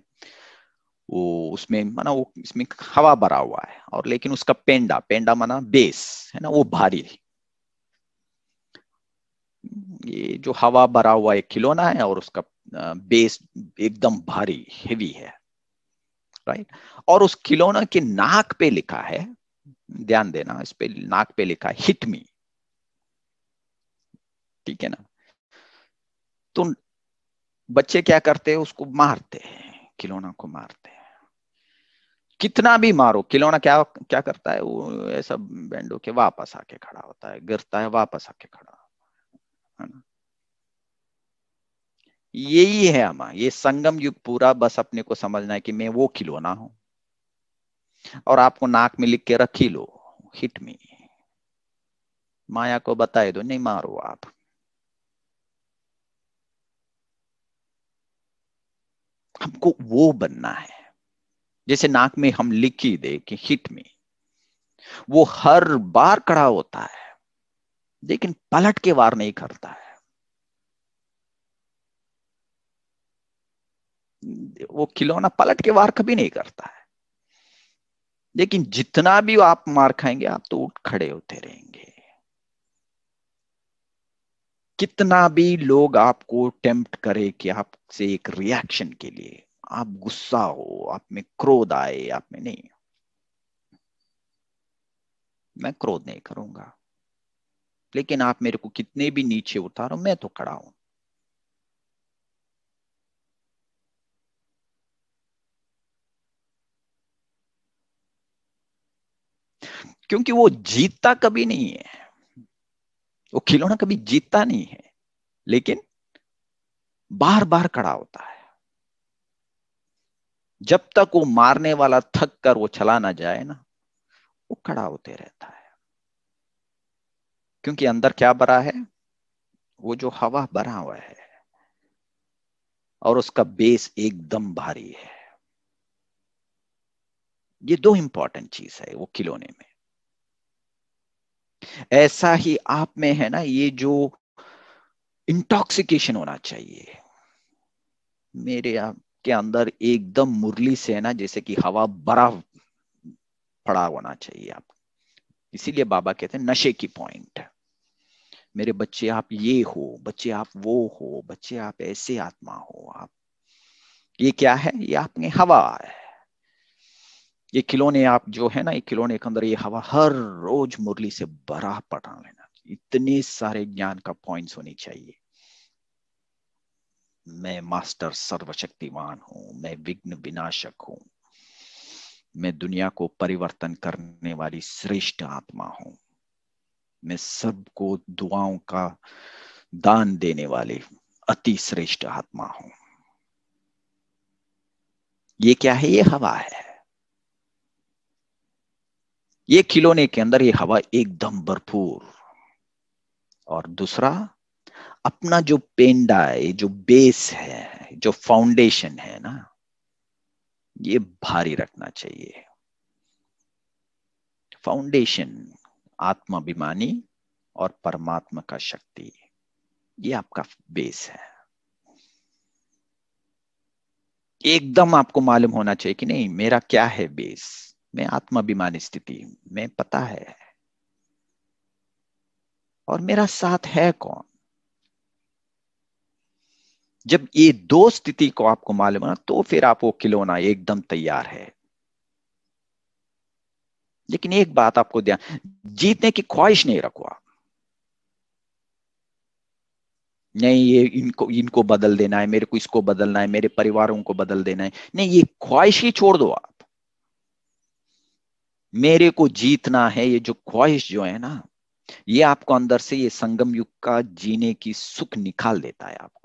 वो उसमें माना वो इसमें हवा भरा हुआ है और लेकिन उसका पेंडा पेंडा माना बेस है ना वो भारी ये जो हवा भरा हुआ एक खिलौना है और उसका बेस एकदम भारी हेवी है राइट और उस खिलौना के नाक पे लिखा है ध्यान देना इस पे नाक पे लिखा है हिट मी ठीक है ना तो बच्चे क्या करते हैं उसको मारते हैं खिलौना को मारते हैं कितना भी मारो खिलौना क्या क्या करता है वो ऐसा बैंडो के वापस आके खड़ा होता है गिरता है वापस आके खड़ा है ना यही है हम ये संगम युग पूरा बस अपने को समझना है कि मैं वो खिलौना हूं और आपको नाक में लिख के रखी लो हिट मी माया को बताए दो नहीं मारो आप हमको वो बनना है जैसे नाक में हम लिखी दे कि हिट मी वो हर बार कड़ा होता है लेकिन पलट के वार नहीं करता है वो खिलौना पलट के वार कभी नहीं करता है लेकिन जितना भी आप मार खाएंगे आप तो उठ खड़े होते रहेंगे कितना भी लोग आपको टेम्प्ट करे कि आपसे एक रिएक्शन के लिए आप गुस्सा हो आप में क्रोध आए आप में नहीं मैं क्रोध नहीं करूंगा लेकिन आप मेरे को कितने भी नीचे उतारो मैं तो खड़ा हूं क्योंकि वो जीतता कभी नहीं है वो खिलौना कभी जीतता नहीं है लेकिन बार बार खड़ा होता है जब तक वो मारने वाला थक कर वो चला ना जाए ना वो खड़ा होते रहता है क्योंकि अंदर क्या भरा है वो जो हवा भरा हुआ है और उसका बेस एकदम भारी है ये दो इंपॉर्टेंट चीज है वो खिलौने में ऐसा ही आप में है ना ये जो इंटॉक्सिकेशन होना चाहिए मेरे आपके अंदर एकदम मुरली से है ना जैसे कि हवा बड़ा पड़ा होना चाहिए आप इसीलिए बाबा कहते हैं नशे की पॉइंट है मेरे बच्चे आप ये हो बच्चे आप वो हो बच्चे आप ऐसे आत्मा हो आप ये क्या है ये आपने हवा है ये खिलौने आप जो है ना ये खिलौने के अंदर ये हवा हर रोज मुरली से बरा पटा लेना इतने सारे ज्ञान का पॉइंट्स होनी चाहिए मैं मास्टर सर्वशक्तिवान हूं मैं विघ्न विनाशक हूं मैं दुनिया को परिवर्तन करने वाली श्रेष्ठ आत्मा हूं मैं सबको दुआओं का दान देने वाले अति श्रेष्ठ आत्मा हूं ये क्या है ये हवा है ये खिलौने के अंदर ये हवा एकदम भरपूर और दूसरा अपना जो पेंडा है जो बेस है जो फाउंडेशन है ना ये भारी रखना चाहिए फाउंडेशन आत्माभिमानी और परमात्मा का शक्ति ये आपका बेस है एकदम आपको मालूम होना चाहिए कि नहीं मेरा क्या है बेस मैं आत्माभिमान स्थिति में पता है और मेरा साथ है कौन जब ये दो स्थिति को आपको मालूम है तो फिर आप वो खिलौना एकदम तैयार है लेकिन एक बात आपको ध्यान जीतने की ख्वाहिश नहीं रखो आप नहीं ये इनको इनको बदल देना है मेरे को इसको बदलना है मेरे परिवारों को बदल देना है नहीं ये ख्वाहिश ही छोड़ दो आप मेरे को जीतना है ये जो ख्वाहिश जो है ना ये आपको अंदर से ये संगम युग का जीने की सुख निकाल देता है आपको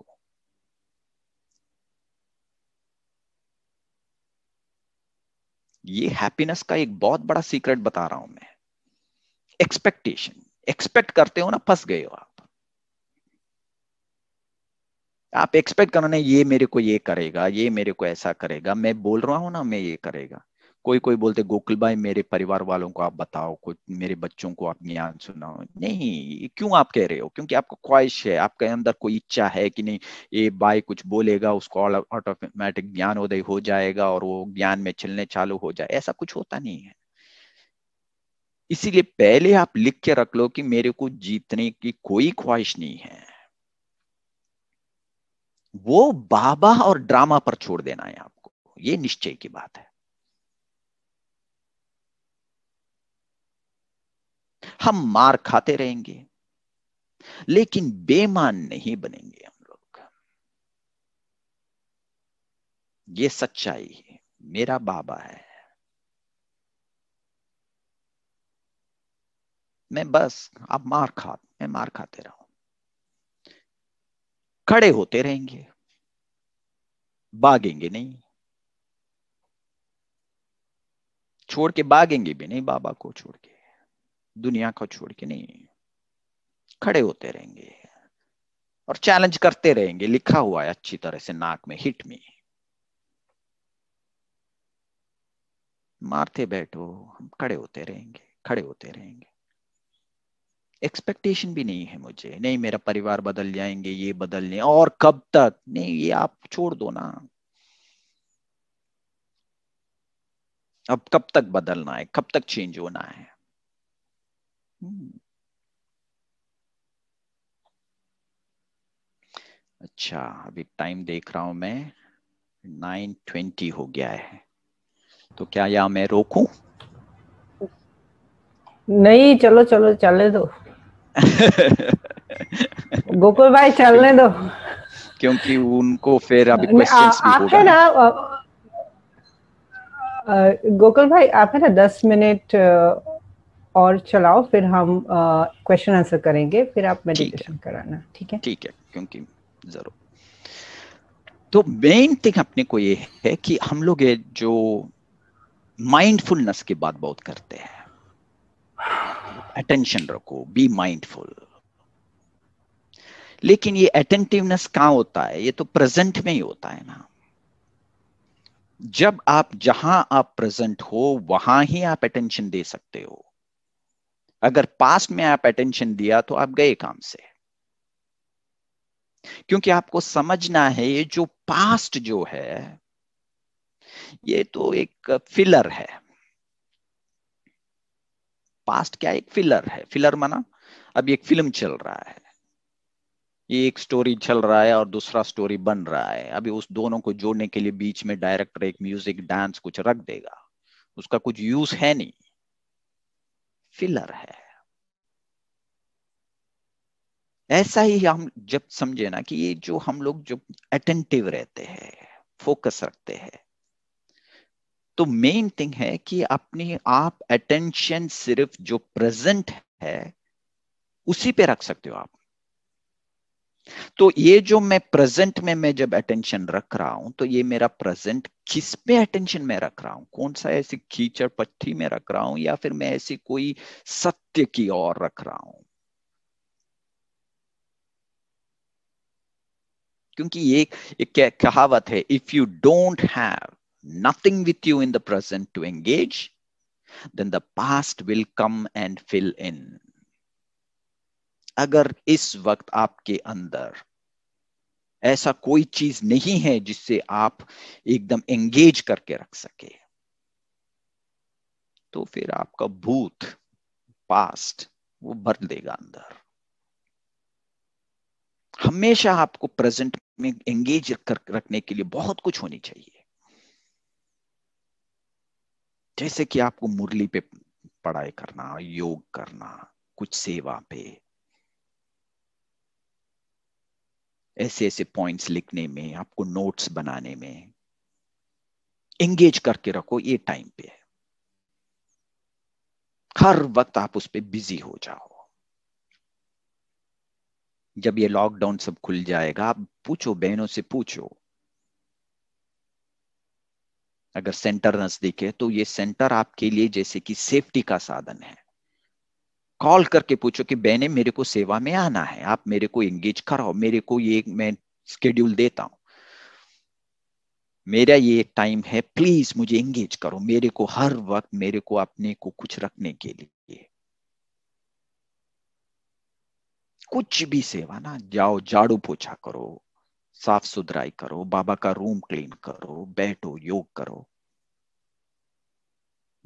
ये हैप्पीनेस का एक बहुत बड़ा सीक्रेट बता रहा हूं मैं एक्सपेक्टेशन एक्सपेक्ट करते हो ना फंस गए हो आप आप एक्सपेक्ट करो ना ये मेरे को ये करेगा ये मेरे को ऐसा करेगा मैं बोल रहा हूं ना मैं ये करेगा कोई कोई बोलते गोकुल भाई मेरे परिवार वालों को आप बताओ कुछ मेरे बच्चों को आप ज्ञान सुनाओ नहीं क्यों आप कह रहे हो क्योंकि आपको ख्वाहिश है आपके अंदर कोई इच्छा है कि नहीं ये भाई कुछ बोलेगा उसको ऑटोमेटिक ज्ञान उदय हो जाएगा और वो ज्ञान में चलने चालू हो जाए ऐसा कुछ होता नहीं है इसीलिए पहले आप लिख के रख लो कि मेरे को जीतने की कोई ख्वाहिश नहीं है वो बाबा और ड्रामा पर छोड़ देना है आपको ये निश्चय की बात है हम मार खाते रहेंगे लेकिन बेमान नहीं बनेंगे हम लोग ये सच्चाई है मेरा बाबा है मैं बस अब मार खा मैं मार खाते रहा खड़े होते रहेंगे भागेंगे नहीं छोड़ के भागेंगे भी नहीं बाबा को छोड़ के दुनिया को छोड़ के नहीं खड़े होते रहेंगे और चैलेंज करते रहेंगे लिखा हुआ है अच्छी तरह से नाक में हिट में मारते बैठो हम खड़े होते रहेंगे खड़े होते रहेंगे एक्सपेक्टेशन भी नहीं है मुझे नहीं मेरा परिवार बदल जाएंगे ये बदलने और कब तक नहीं ये आप छोड़ दो ना अब कब तक बदलना है कब तक चेंज होना है hmm. अच्छा अभी टाइम देख रहा हूं मैं नाइन ट्वेंटी हो गया है तो क्या यहाँ मैं रोकू
नहीं चलो चलो चलने दो
<laughs>
गोकुल भाई चलने दो
क्योंकि उनको फिर अभी क्वेश्चंस भी होगा ना
गोकुल भाई आप है ना दस मिनट और चलाओ फिर हम क्वेश्चन आंसर करेंगे फिर आप मेडिटेशन कराना ठीक है
ठीक है क्योंकि जरूर तो मेन थिंग अपने को ये है कि हम लोग ये जो माइंडफुलनेस की बात बहुत करते हैं अटेंशन रखो बी माइंडफुल लेकिन ये अटेंटिवनेस कहां होता है ये तो प्रेजेंट में ही होता है ना जब आप जहां आप प्रेजेंट हो वहां ही आप अटेंशन दे सकते हो अगर पास्ट में आप अटेंशन दिया तो आप गए काम से क्योंकि आपको समझना है ये जो पास्ट जो है ये तो एक फिलर है पास्ट क्या एक फिलर है फिलर माना अब एक फिल्म चल रहा है ये एक स्टोरी चल रहा है और दूसरा स्टोरी बन रहा है अभी उस दोनों को जोड़ने के लिए बीच में डायरेक्टर एक म्यूजिक डांस कुछ रख देगा उसका कुछ यूज है नहीं फिलर है ऐसा ही हम जब समझे ना कि ये जो हम लोग जो अटेंटिव रहते हैं फोकस रखते हैं तो मेन थिंग है कि अपनी आप अटेंशन सिर्फ जो प्रेजेंट है उसी पे रख सकते हो आप तो ये जो मैं प्रेजेंट में मैं जब अटेंशन रख रहा हूं तो ये मेरा प्रेजेंट किस पे अटेंशन में रख रहा हूं कौन सा ऐसी खींचड़ पट्टी में रख रहा हूं या फिर मैं ऐसी कोई सत्य की ओर रख रहा हूं क्योंकि ये एक कहावत है if you don't have nothing with you in the present to engage then the past will come and fill in अगर इस वक्त आपके अंदर ऐसा कोई चीज नहीं है जिससे आप एकदम एंगेज करके रख सके तो फिर आपका भूत पास्ट वो भर देगा अंदर हमेशा आपको प्रेजेंट में एंगेज कर रखने के लिए बहुत कुछ होनी चाहिए जैसे कि आपको मुरली पे पढ़ाई करना योग करना कुछ सेवा पे ऐसे ऐसे पॉइंट्स लिखने में आपको नोट्स बनाने में एंगेज करके रखो ये टाइम पे है हर वक्त आप उस पर बिजी हो जाओ जब ये लॉकडाउन सब खुल जाएगा आप पूछो बहनों से पूछो अगर सेंटर नजदीक है तो ये सेंटर आपके लिए जैसे कि सेफ्टी का साधन है कॉल करके पूछो कि बहने मेरे को सेवा में आना है आप मेरे को एंगेज कराओ मेरे को ये मैं स्केड्यूल देता हूं मेरा ये टाइम है प्लीज मुझे एंगेज करो मेरे को हर वक्त मेरे को अपने को कुछ रखने के लिए कुछ भी सेवा ना जाओ झाड़ू पोछा करो साफ सुथराई करो बाबा का रूम क्लीन करो बैठो योग करो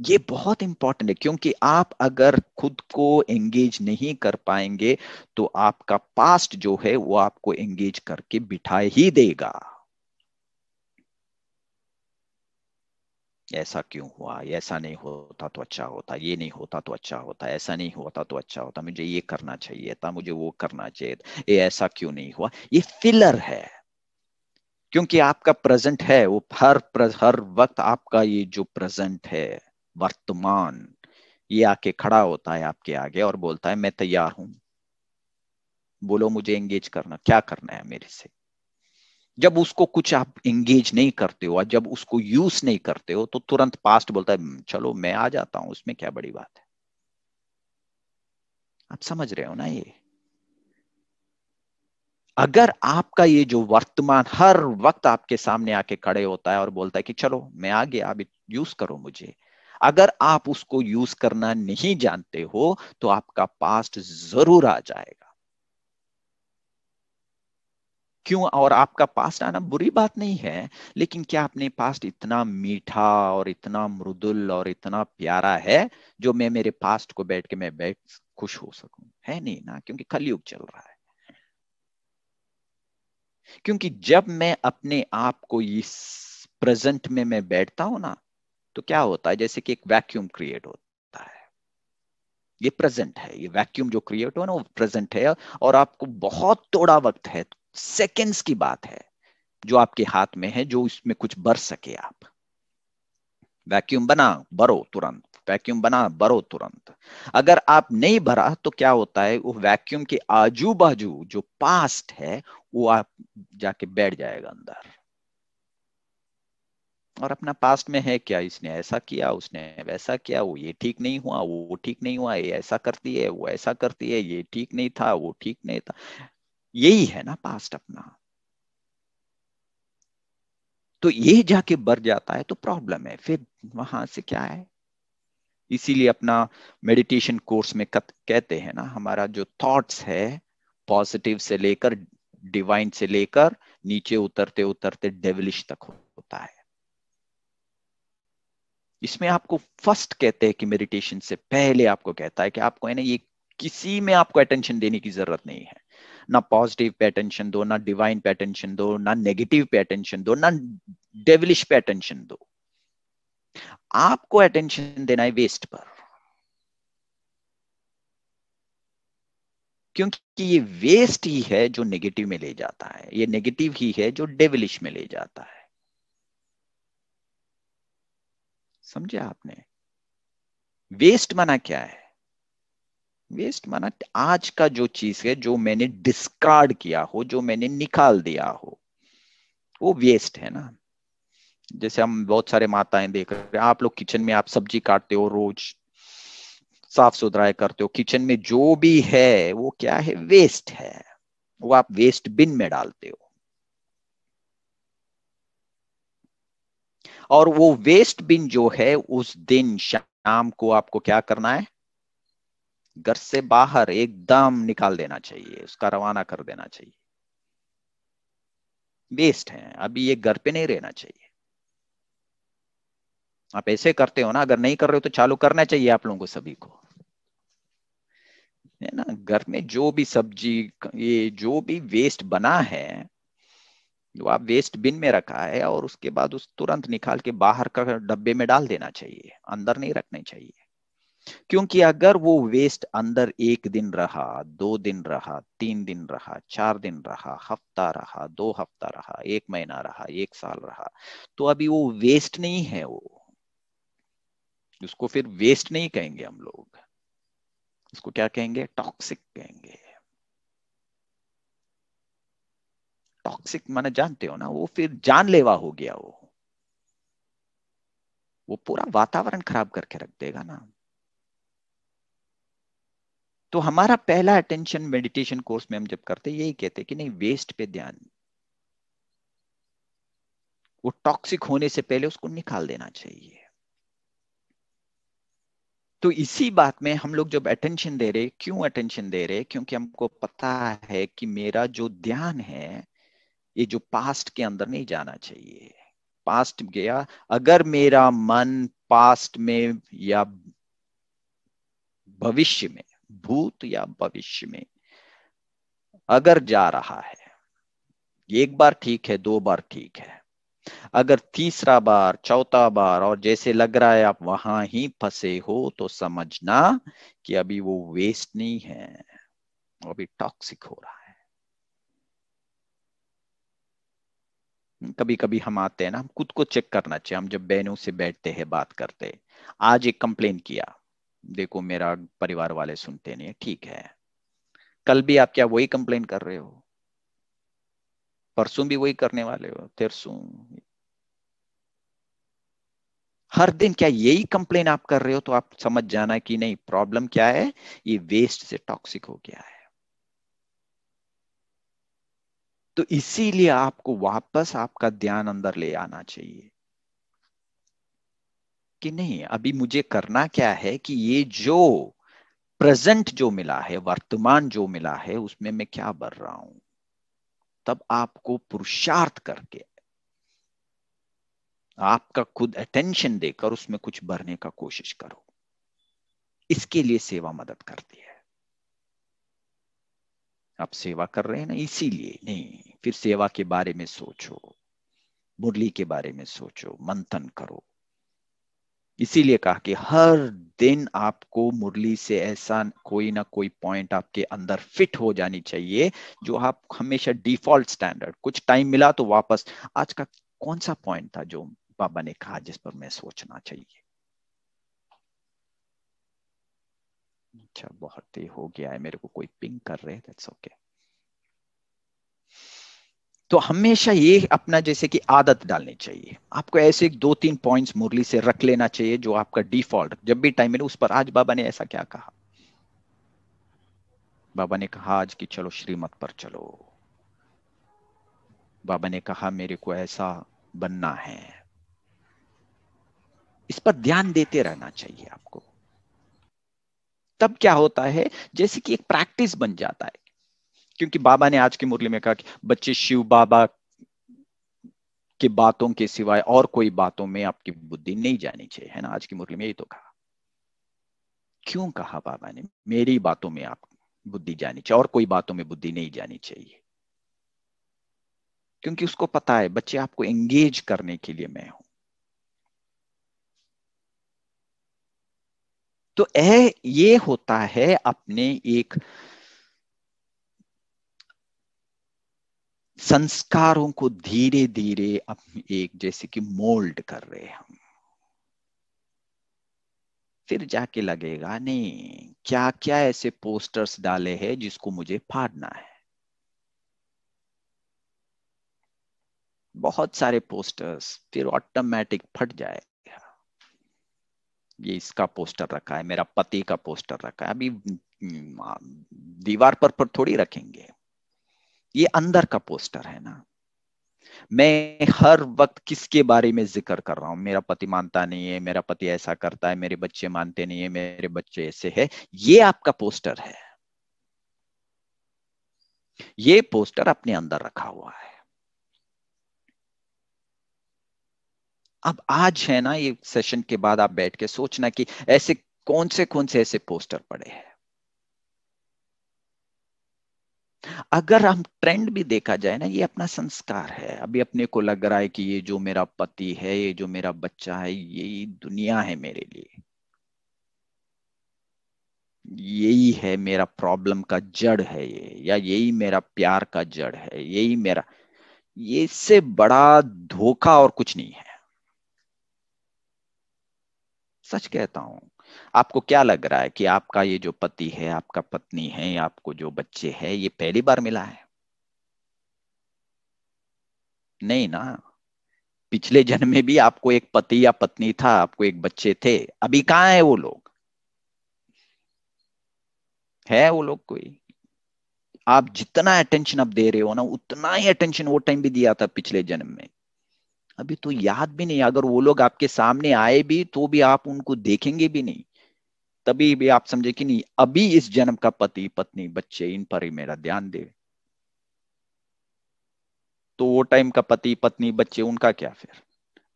ये बहुत इंपॉर्टेंट है क्योंकि आप अगर खुद को एंगेज नहीं कर पाएंगे तो आपका पास्ट जो है वो आपको एंगेज करके बिठाए ही देगा ऐसा क्यों हुआ ऐसा नहीं होता तो अच्छा होता ये नहीं होता तो अच्छा होता ऐसा नहीं होता तो अच्छा होता मुझे ये करना चाहिए था मुझे वो करना चाहिए ये ऐसा क्यों नहीं हुआ ये फिलर है क्योंकि आपका प्रेजेंट है वो हर हर वक्त आपका ये जो प्रेजेंट है वर्तमान ये आके खड़ा होता है आपके आगे और बोलता है मैं तैयार हूं बोलो मुझे एंगेज करना क्या करना है मेरे से जब उसको कुछ आप एंगेज नहीं करते हो जब उसको यूज नहीं करते हो तो तुरंत पास्ट बोलता है हम्म, चलो मैं आ जाता हूं उसमें क्या बड़ी बात है आप समझ रहे हो ना ये अगर आपका ये जो वर्तमान हर वक्त आपके सामने आके खड़े होता है और बोलता है कि चलो मैं आ गया अभी यूज करो मुझे अगर आप उसको यूज करना नहीं जानते हो तो आपका पास्ट जरूर आ जाएगा क्यों और आपका पास्ट आना बुरी बात नहीं है लेकिन क्या आपने पास्ट इतना मीठा और इतना मृदुल और इतना प्यारा है जो मैं मेरे पास्ट को बैठ के मैं बैठ खुश हो सकूं है नहीं ना क्योंकि कलयुग चल रहा है क्योंकि जब मैं अपने आप को इस प्रेजेंट में मैं बैठता हूं ना तो क्या होता है जैसे कि एक वैक्यूम क्रिएट होता है ये प्रेजेंट है ये वैक्यूम जो क्रिएट हो ना वो प्रेजेंट है और आपको बहुत थोड़ा वक्त है सेकेंड्स की बात है जो आपके हाथ में है जो इसमें कुछ बर सके आप वैक्यूम बना बरो तुरंत वैक्यूम बना बरो तुरंत अगर आप नहीं भरा तो क्या होता है वो वैक्यूम के आजू बाजू जो पास्ट है वो आप जाके बैठ जाएगा अंदर और अपना पास्ट में है क्या इसने ऐसा किया उसने वैसा किया वो ये ठीक नहीं हुआ वो ठीक नहीं हुआ ये ऐसा करती है वो ऐसा करती है ये ठीक नहीं था वो ठीक नहीं था यही है ना पास्ट अपना तो ये जाके बर जाता है तो प्रॉब्लम है फिर वहां से क्या है इसीलिए अपना मेडिटेशन कोर्स में कहते हैं ना हमारा जो थॉट्स है पॉजिटिव से लेकर डिवाइन से लेकर नीचे उतरते उतरते डेविलिश तक होता है इसमें आपको फर्स्ट कहते हैं कि मेडिटेशन से पहले आपको कहता है कि आपको है ना ये किसी में आपको अटेंशन देने की जरूरत नहीं है ना पॉजिटिव पे अटेंशन दो ना डिवाइन पे अटेंशन दो ना नेगेटिव पे अटेंशन दो ना डेविलिश पे अटेंशन दो आपको अटेंशन देना है वेस्ट पर क्योंकि ये वेस्ट ही है जो नेगेटिव में ले जाता है ये नेगेटिव ही है जो डेविलिश में ले जाता है समझे आपने वेस्ट माना क्या है वेस्ट माना आज का जो चीज है जो मैंने डिस्कार्ड किया हो जो मैंने निकाल दिया हो वो वेस्ट है ना जैसे हम बहुत सारे माताएं देख रहे हैं आप लोग किचन में आप सब्जी काटते हो रोज साफ सुथरा करते हो किचन में जो भी है वो क्या है वेस्ट है वो आप वेस्ट बिन में डालते हो और वो वेस्ट बिन जो है उस दिन शाम को आपको क्या करना है घर से बाहर एकदम निकाल देना चाहिए उसका रवाना कर देना चाहिए वेस्ट है अभी ये घर पे नहीं रहना चाहिए आप ऐसे करते हो ना अगर नहीं कर रहे हो तो चालू करना चाहिए आप लोगों को सभी को है ना घर में जो भी सब्जी ये जो भी वेस्ट बना है जो आप वेस्ट बिन में रखा है और उसके बाद उस तुरंत निकाल के बाहर का डब्बे में डाल देना चाहिए अंदर नहीं रखने चाहिए क्योंकि अगर वो वेस्ट अंदर एक दिन रहा दो दिन रहा तीन दिन रहा चार दिन रहा हफ्ता रहा दो हफ्ता रहा एक महीना रहा एक साल रहा तो अभी वो वेस्ट नहीं है वो उसको फिर वेस्ट नहीं कहेंगे हम लोग उसको क्या कहेंगे टॉक्सिक कहेंगे टॉक्सिक माने जानते हो ना वो फिर जानलेवा हो गया वो वो पूरा वातावरण खराब करके रख देगा ना तो हमारा पहला अटेंशन मेडिटेशन कोर्स में हम जब करते यही कहते कि नहीं वेस्ट पे ध्यान वो टॉक्सिक होने से पहले उसको निकाल देना चाहिए तो इसी बात में हम लोग जब अटेंशन दे रहे क्यों अटेंशन दे रहे क्योंकि हमको पता है कि मेरा जो ध्यान है ये जो पास्ट के अंदर नहीं जाना चाहिए पास्ट गया अगर मेरा मन पास्ट में या भविष्य में भूत या भविष्य में अगर जा रहा है एक बार ठीक है दो बार ठीक है अगर तीसरा बार चौथा बार और जैसे लग रहा है आप वहां ही फंसे हो तो समझना कि अभी वो वेस्ट नहीं है अभी टॉक्सिक हो रहा है कभी कभी हम आते हैं ना हम खुद को चेक करना चाहिए हम जब बहनों से बैठते हैं बात करते हैं आज एक कंप्लेन किया देखो मेरा परिवार वाले सुनते नहीं ठीक है कल भी आप क्या वही कंप्लेन कर रहे हो परसों भी वही करने वाले हो तेरसों हर दिन क्या यही कंप्लेन आप कर रहे हो तो आप समझ जाना कि नहीं प्रॉब्लम क्या है ये वेस्ट से टॉक्सिक हो गया है तो इसीलिए आपको वापस आपका ध्यान अंदर ले आना चाहिए कि नहीं अभी मुझे करना क्या है कि ये जो प्रेजेंट जो मिला है वर्तमान जो मिला है उसमें मैं क्या भर रहा हूं तब आपको पुरुषार्थ करके आपका खुद अटेंशन देकर उसमें कुछ भरने का कोशिश करो इसके लिए सेवा मदद करती है आप सेवा कर रहे हैं ना इसीलिए नहीं फिर सेवा के बारे में सोचो मुरली के बारे में सोचो मंथन करो इसीलिए कहा कि हर दिन आपको मुरली से ऐसा कोई ना कोई पॉइंट आपके अंदर फिट हो जानी चाहिए जो आप हमेशा डिफॉल्ट स्टैंडर्ड कुछ टाइम मिला तो वापस आज का कौन सा पॉइंट था जो बाबा ने कहा जिस पर मैं सोचना चाहिए अच्छा बहुत ही हो गया है मेरे को कोई पिंग कर रहे हैं दैट्स ओके तो हमेशा ये अपना जैसे कि आदत डालनी चाहिए आपको ऐसे एक दो तीन पॉइंट्स मुरली से रख लेना चाहिए जो आपका डिफॉल्ट जब भी टाइम मिले उस पर आज बाबा ने ऐसा क्या कहा बाबा ने कहा आज कि चलो श्रीमत पर चलो बाबा ने कहा मेरे को ऐसा बनना है इस पर ध्यान देते रहना चाहिए आपको तब क्या होता है जैसे कि एक प्रैक्टिस बन जाता है क्योंकि बाबा ने आज की मुरली में कहा कि बच्चे शिव बाबा की बातों के सिवाय और कोई बातों में आपकी बुद्धि नहीं जानी चाहिए है ना आज की मुरली में यही तो कहा क्यों कहा बाबा ने मेरी बातों में आप बुद्धि जानी चाहिए और कोई बातों में बुद्धि नहीं जानी चाहिए क्योंकि उसको पता है बच्चे आपको एंगेज करने के लिए मैं हूं तो यह ये होता है अपने एक संस्कारों को धीरे धीरे अपने एक जैसे कि मोल्ड कर रहे हम फिर जाके लगेगा नहीं क्या क्या ऐसे पोस्टर्स डाले हैं जिसको मुझे फाड़ना है बहुत सारे पोस्टर्स फिर ऑटोमेटिक फट जाए ये इसका पोस्टर रखा है मेरा पति का पोस्टर रखा है अभी हम्म, दीवार पर पर थोड़ी रखेंगे ये अंदर का पोस्टर है ना मैं हर वक्त किसके बारे में जिक्र कर रहा हूं मेरा पति मानता नहीं है मेरा पति ऐसा करता है मेरे बच्चे मानते नहीं है मेरे बच्चे ऐसे है ये आपका पोस्टर है ये पोस्टर अपने अंदर रखा हुआ है अब आज है ना ये सेशन के बाद आप बैठ के सोचना कि ऐसे कौन से कौन से ऐसे पोस्टर पड़े हैं अगर हम ट्रेंड भी देखा जाए ना ये अपना संस्कार है अभी अपने को लग रहा है कि ये जो मेरा पति है ये जो मेरा बच्चा है यही दुनिया है मेरे लिए यही है मेरा प्रॉब्लम का जड़ है ये या यही मेरा प्यार का जड़ है यही मेरा ये इससे बड़ा धोखा और कुछ नहीं है सच कहता हूँ आपको क्या लग रहा है कि आपका ये जो पति है आपका पत्नी है आपको जो बच्चे है ये पहली बार मिला है नहीं ना पिछले जन्म में भी आपको एक पति या पत्नी था आपको एक बच्चे थे अभी कहा है वो लोग है वो लोग कोई आप जितना अटेंशन आप दे रहे हो ना उतना ही अटेंशन वो टाइम भी दिया था पिछले जन्म में अभी तो याद भी नहीं अगर वो लोग आपके सामने आए भी तो भी आप उनको देखेंगे भी नहीं तभी भी आप समझे कि नहीं अभी इस जन्म का पति पत्नी बच्चे इन पर ही मेरा ध्यान दे तो वो टाइम का पति पत्नी बच्चे उनका क्या फिर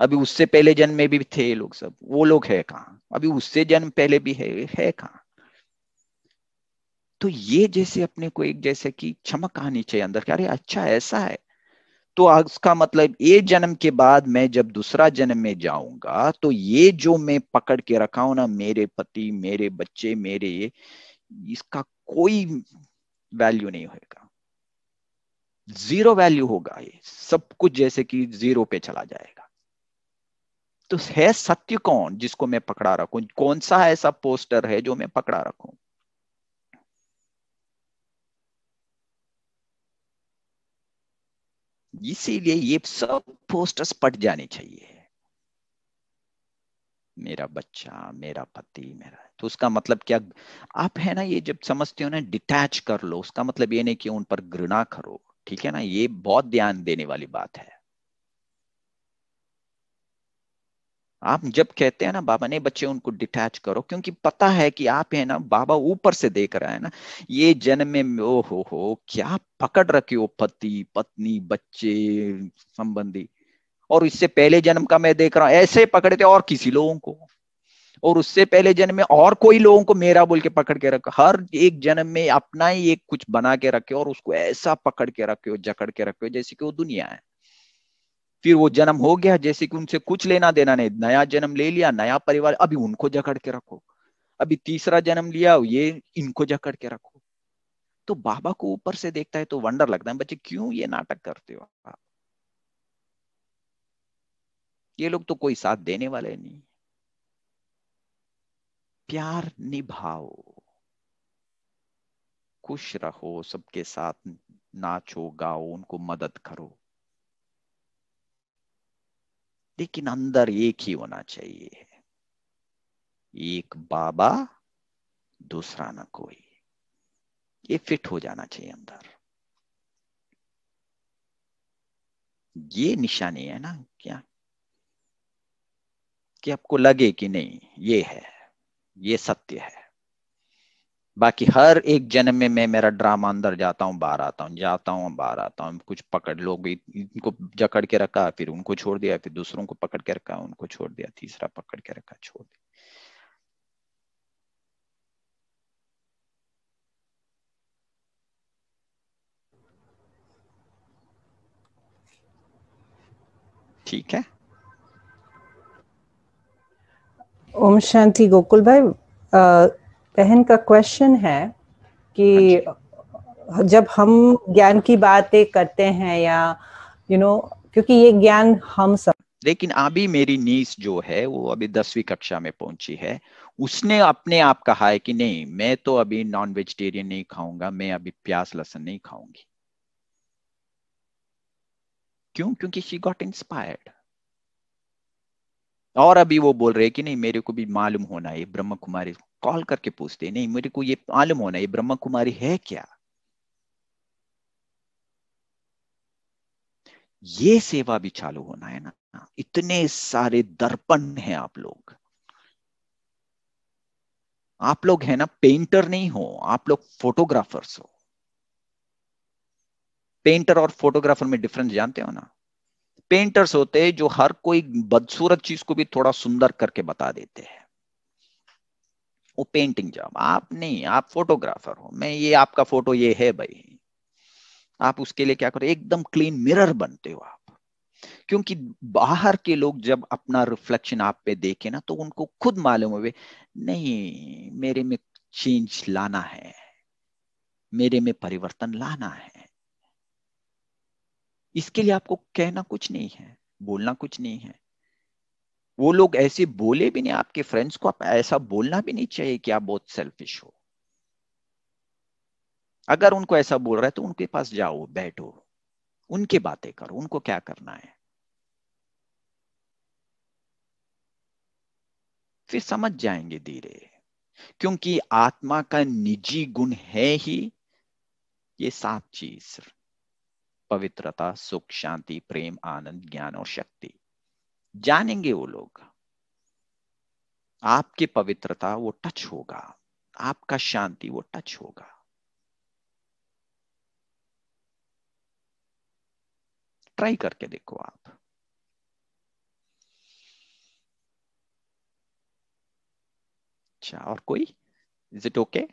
अभी उससे पहले जन्म में भी थे लोग सब वो लोग है कहा अभी उससे जन्म पहले भी है है कहा तो ये जैसे अपने को एक जैसे कि चमक आनी चाहिए अंदर क्या अरे अच्छा ऐसा है तो उसका मतलब ये जन्म के बाद मैं जब दूसरा जन्म में जाऊंगा तो ये जो मैं पकड़ के रखा हूं ना मेरे पति मेरे बच्चे मेरे ये इसका कोई वैल्यू नहीं होगा जीरो वैल्यू होगा ये सब कुछ जैसे कि जीरो पे चला जाएगा तो है सत्य कौन जिसको मैं पकड़ा रखू कौन सा ऐसा पोस्टर है जो मैं पकड़ा रखू इसीलिए ये सब पोस्टर्स पट जाने चाहिए मेरा बच्चा मेरा पति मेरा तो उसका मतलब क्या आप है ना ये जब समझते हो ना डिटैच कर लो उसका मतलब ये नहीं कि उन पर घृणा करो ठीक है ना ये बहुत ध्यान देने वाली बात है आप जब कहते हैं ना बाबा नहीं बच्चे उनको डिटैच करो क्योंकि पता है कि आप है ना बाबा ऊपर से देख रहा है ना ये जन्म में ओ हो हो क्या पकड़ रखे हो पति पत्नी बच्चे संबंधी और इससे पहले जन्म का मैं देख रहा हूं ऐसे पकड़े थे और किसी लोगों को और उससे पहले जन्म में और कोई लोगों को मेरा बोल के पकड़ के रखो हर एक जन्म में अपना ही एक कुछ बना के रखे और उसको ऐसा पकड़ के रखे हो जकड़ के रखे हो जैसे कि वो दुनिया है फिर वो जन्म हो गया जैसे कि उनसे कुछ लेना देना नहीं नया जन्म ले लिया नया परिवार अभी उनको जकड़ के रखो अभी तीसरा जन्म लिया ये इनको जकड़ के रखो तो बाबा को ऊपर से देखता है तो वंडर लगता है बच्चे क्यों ये नाटक करते हो आप ये लोग तो कोई साथ देने वाले नहीं प्यार निभाओ खुश रहो सबके साथ नाचो गाओ उनको मदद करो लेकिन अंदर एक ही होना चाहिए एक बाबा दूसरा ना कोई ये फिट हो जाना चाहिए अंदर ये निशानी है ना क्या कि आपको लगे कि नहीं ये है ये सत्य है बाकी हर एक जन्म में मैं मेरा ड्रामा अंदर जाता हूँ बाहर आता हूँ जाता हूँ बाहर आता हूँ कुछ पकड़ लोग इनको जकड़ के रखा फिर उनको छोड़ दिया फिर दूसरों को पकड़ के रखा उनको छोड़ दिया तीसरा पकड़ के रखा छोड़ दिया ठीक है
ओम शांति गोकुल भाई आ... बहन का क्वेश्चन है कि हाँ जब हम ज्ञान की बातें करते हैं या यू you नो know, क्योंकि ये ज्ञान हम सब
लेकिन अभी मेरी नीस जो है वो अभी दसवीं कक्षा में पहुंची है उसने अपने आप कहा है कि नहीं मैं तो अभी नॉन वेजिटेरियन नहीं खाऊंगा मैं अभी प्याज लहसन नहीं खाऊंगी क्यों क्योंकि शी गॉट इंस्पायर्ड और अभी वो बोल रहे कि नहीं मेरे को भी मालूम होना है ब्रह्म कुमारी कॉल करके पूछते नहीं मेरे को ये मालूम होना ये ब्रह्मा कुमारी है क्या ये सेवा भी चालू होना है ना इतने सारे दर्पण हैं आप लोग आप लोग है ना पेंटर नहीं हो आप लोग फोटोग्राफर्स हो पेंटर और फोटोग्राफर में डिफरेंस जानते हो ना पेंटर्स होते हैं जो हर कोई बदसूरत चीज को भी थोड़ा सुंदर करके बता देते हैं वो पेंटिंग जॉब आप नहीं आप फोटोग्राफर हो मैं ये आपका फोटो ये है भाई आप उसके लिए क्या करो एकदम क्लीन मिरर बनते हो आप क्योंकि बाहर के लोग जब अपना रिफ्लेक्शन आप पे देखे ना तो उनको खुद मालूम हो नहीं मेरे में चेंज लाना है मेरे में परिवर्तन लाना है इसके लिए आपको कहना कुछ नहीं है बोलना कुछ नहीं है वो लोग ऐसे बोले भी नहीं आपके फ्रेंड्स को आप ऐसा बोलना भी नहीं चाहिए कि आप बहुत सेल्फिश हो अगर उनको ऐसा बोल रहा है तो उनके पास जाओ बैठो उनके बातें करो उनको क्या करना है फिर समझ जाएंगे धीरे क्योंकि आत्मा का निजी गुण है ही ये सात चीज पवित्रता सुख शांति प्रेम आनंद ज्ञान और शक्ति जानेंगे वो लोग आपकी पवित्रता वो टच होगा आपका शांति वो टच होगा ट्राई करके देखो आप अच्छा और कोई इज इट ओके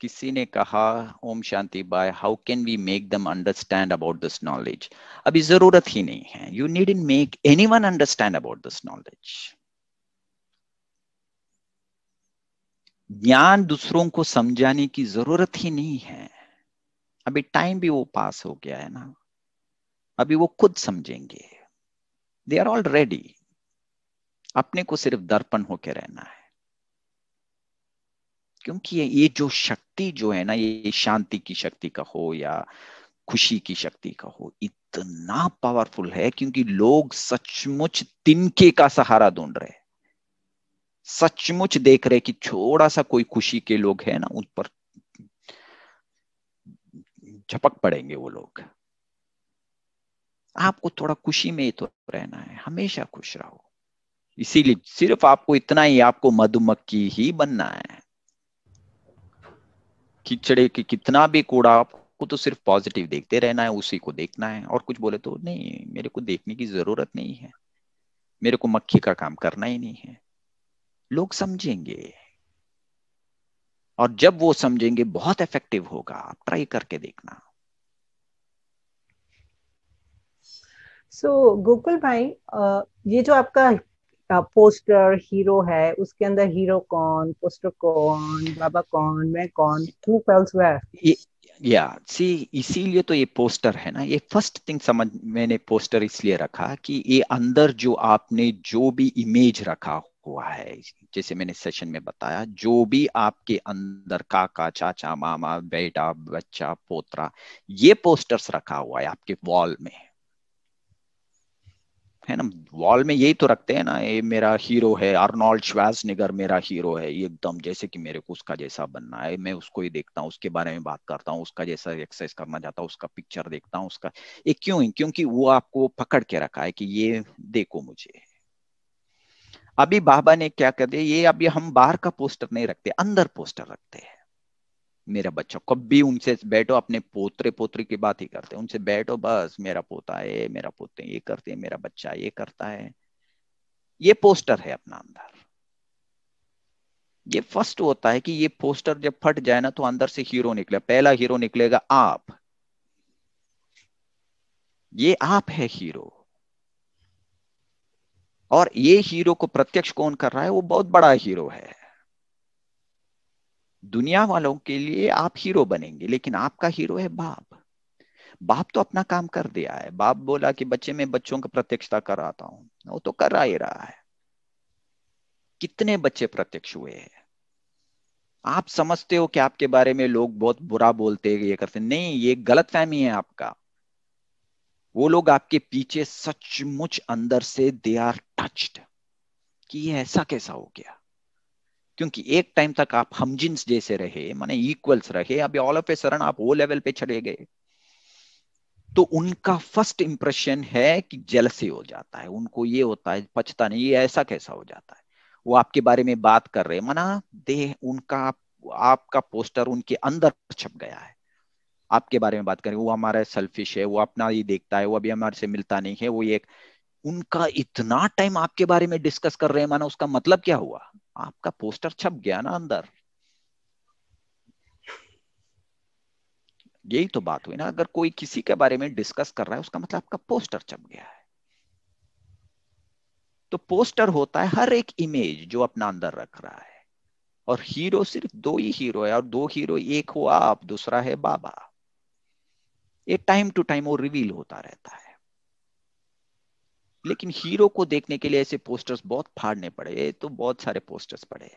किसी ने कहा Om Shanti bye how can we make them understand about this knowledge अभी जरूरत ही नहीं है you need in make anyone understand about this knowledge ज्ञान दूसरों को समझाने की जरूरत ही नहीं है अभी टाइम भी वो पास हो गया है ना अभी वो खुद समझेंगे दे आर ऑल रेडी अपने को सिर्फ दर्पण होके रहना है क्योंकि ये जो शक्ति जो है ना ये शांति की शक्ति का हो या खुशी की शक्ति का हो इतना पावरफुल है क्योंकि लोग सचमुच तिनके का सहारा ढूंढ रहे सचमुच देख रहे कि थोड़ा सा कोई खुशी के लोग है ना उन पर झपक पड़ेंगे वो लोग आपको थोड़ा खुशी में ही तो रहना है हमेशा खुश रहो इसीलिए सिर्फ आपको इतना ही आपको मधुमक्खी ही बनना है कीचड़े की कितना भी कूड़ा आपको तो सिर्फ पॉजिटिव देखते रहना है उसी को देखना है और कुछ बोले तो नहीं मेरे को देखने की जरूरत नहीं है मेरे को मक्खी का काम करना ही नहीं है लोग समझेंगे और जब वो समझेंगे बहुत इफेक्टिव होगा आप ट्राई करके देखना
सो so, गोकुल भाई ये जो आपका पोस्टर हीरो है उसके अंदर हीरो कौन पोस्टर कौन बाबा कौन मैं कौन टू फेल्स वेयर
या सी इसीलिए तो ये पोस्टर है ना ये फर्स्ट थिंग समझ मैंने पोस्टर इसलिए रखा कि ये अंदर जो आपने जो भी इमेज रखा हुआ है जैसे मैंने सेशन में बताया जो भी आपके अंदर काका चाचा मामा बेटा बच्चा पोतरा ये पोस्टर्स रखा हुआ है आपके वॉल में है ना वॉल में यही तो रखते हैं ना ये मेरा हीरो है श्वास श्वासनिगर मेरा हीरो है ये एकदम जैसे कि मेरे को उसका जैसा बनना है मैं उसको ही देखता हूँ उसके बारे में बात करता हूँ उसका जैसा एक्सरसाइज करना चाहता हूँ उसका पिक्चर देखता हूँ उसका ये क्यों है क्योंकि वो आपको पकड़ के रखा है कि ये देखो मुझे अभी बाबा ने क्या कर दिया ये अभी हम बाहर का पोस्टर नहीं रखते अंदर पोस्टर रखते हैं मेरा बच्चा कभी उनसे बैठो अपने पोतरे पोतरी की बात ही करते उनसे बैठो बस मेरा पोता है मेरा पोते ये करते हैं मेरा बच्चा ये करता है ये पोस्टर है अपना अंदर ये फर्स्ट होता है कि ये पोस्टर जब फट जाए ना तो अंदर से हीरो निकले पहला हीरो निकलेगा आप ये आप है हीरो और ये हीरो को प्रत्यक्ष कौन कर रहा है वो बहुत बड़ा हीरो है दुनिया वालों के लिए आप हीरो बनेंगे लेकिन आपका हीरो है बाप बाप तो अपना काम कर दिया है बाप बोला कि बच्चे में बच्चों का प्रत्यक्षता कराता हूं वो तो करा ही रहा है कितने बच्चे प्रत्यक्ष हुए हैं आप समझते हो कि आपके बारे में लोग बहुत बुरा बोलते हैं ये करते नहीं ये गलत फहमी है आपका वो लोग आपके पीछे सचमुच अंदर से दे आर टच्ड कि ये ऐसा कैसा हो गया क्योंकि एक टाइम तक आप हमजिन्स जैसे रहे माने इक्वल्स रहे अभी ऑल ऑफ ए सरन आप वो लेवल पे चले गए तो उनका फर्स्ट इंप्रेशन है कि से हो जाता है उनको ये होता है पछता नहीं ये ऐसा कैसा हो जाता है वो आपके बारे में बात कर रहे हैं माना दे उनका आपका पोस्टर उनके अंदर छप गया है आपके बारे में बात करें वो हमारा सेल्फिश है वो अपना ही देखता है वो अभी हमारे से मिलता नहीं है वो एक उनका इतना टाइम आपके बारे में डिस्कस कर रहे हैं माना उसका मतलब क्या हुआ आपका पोस्टर छप गया ना अंदर यही तो बात हुई ना अगर कोई किसी के बारे में डिस्कस कर रहा है उसका मतलब आपका पोस्टर छप गया है तो पोस्टर होता है हर एक इमेज जो अपना अंदर रख रहा है और हीरो सिर्फ दो ही हीरो है और दो हीरो एक हो आप दूसरा है बाबा ये टाइम टू टाइम वो रिवील होता रहता है लेकिन हीरो को देखने के लिए ऐसे पोस्टर्स बहुत फाड़ने पड़े तो बहुत सारे पोस्टर्स पड़े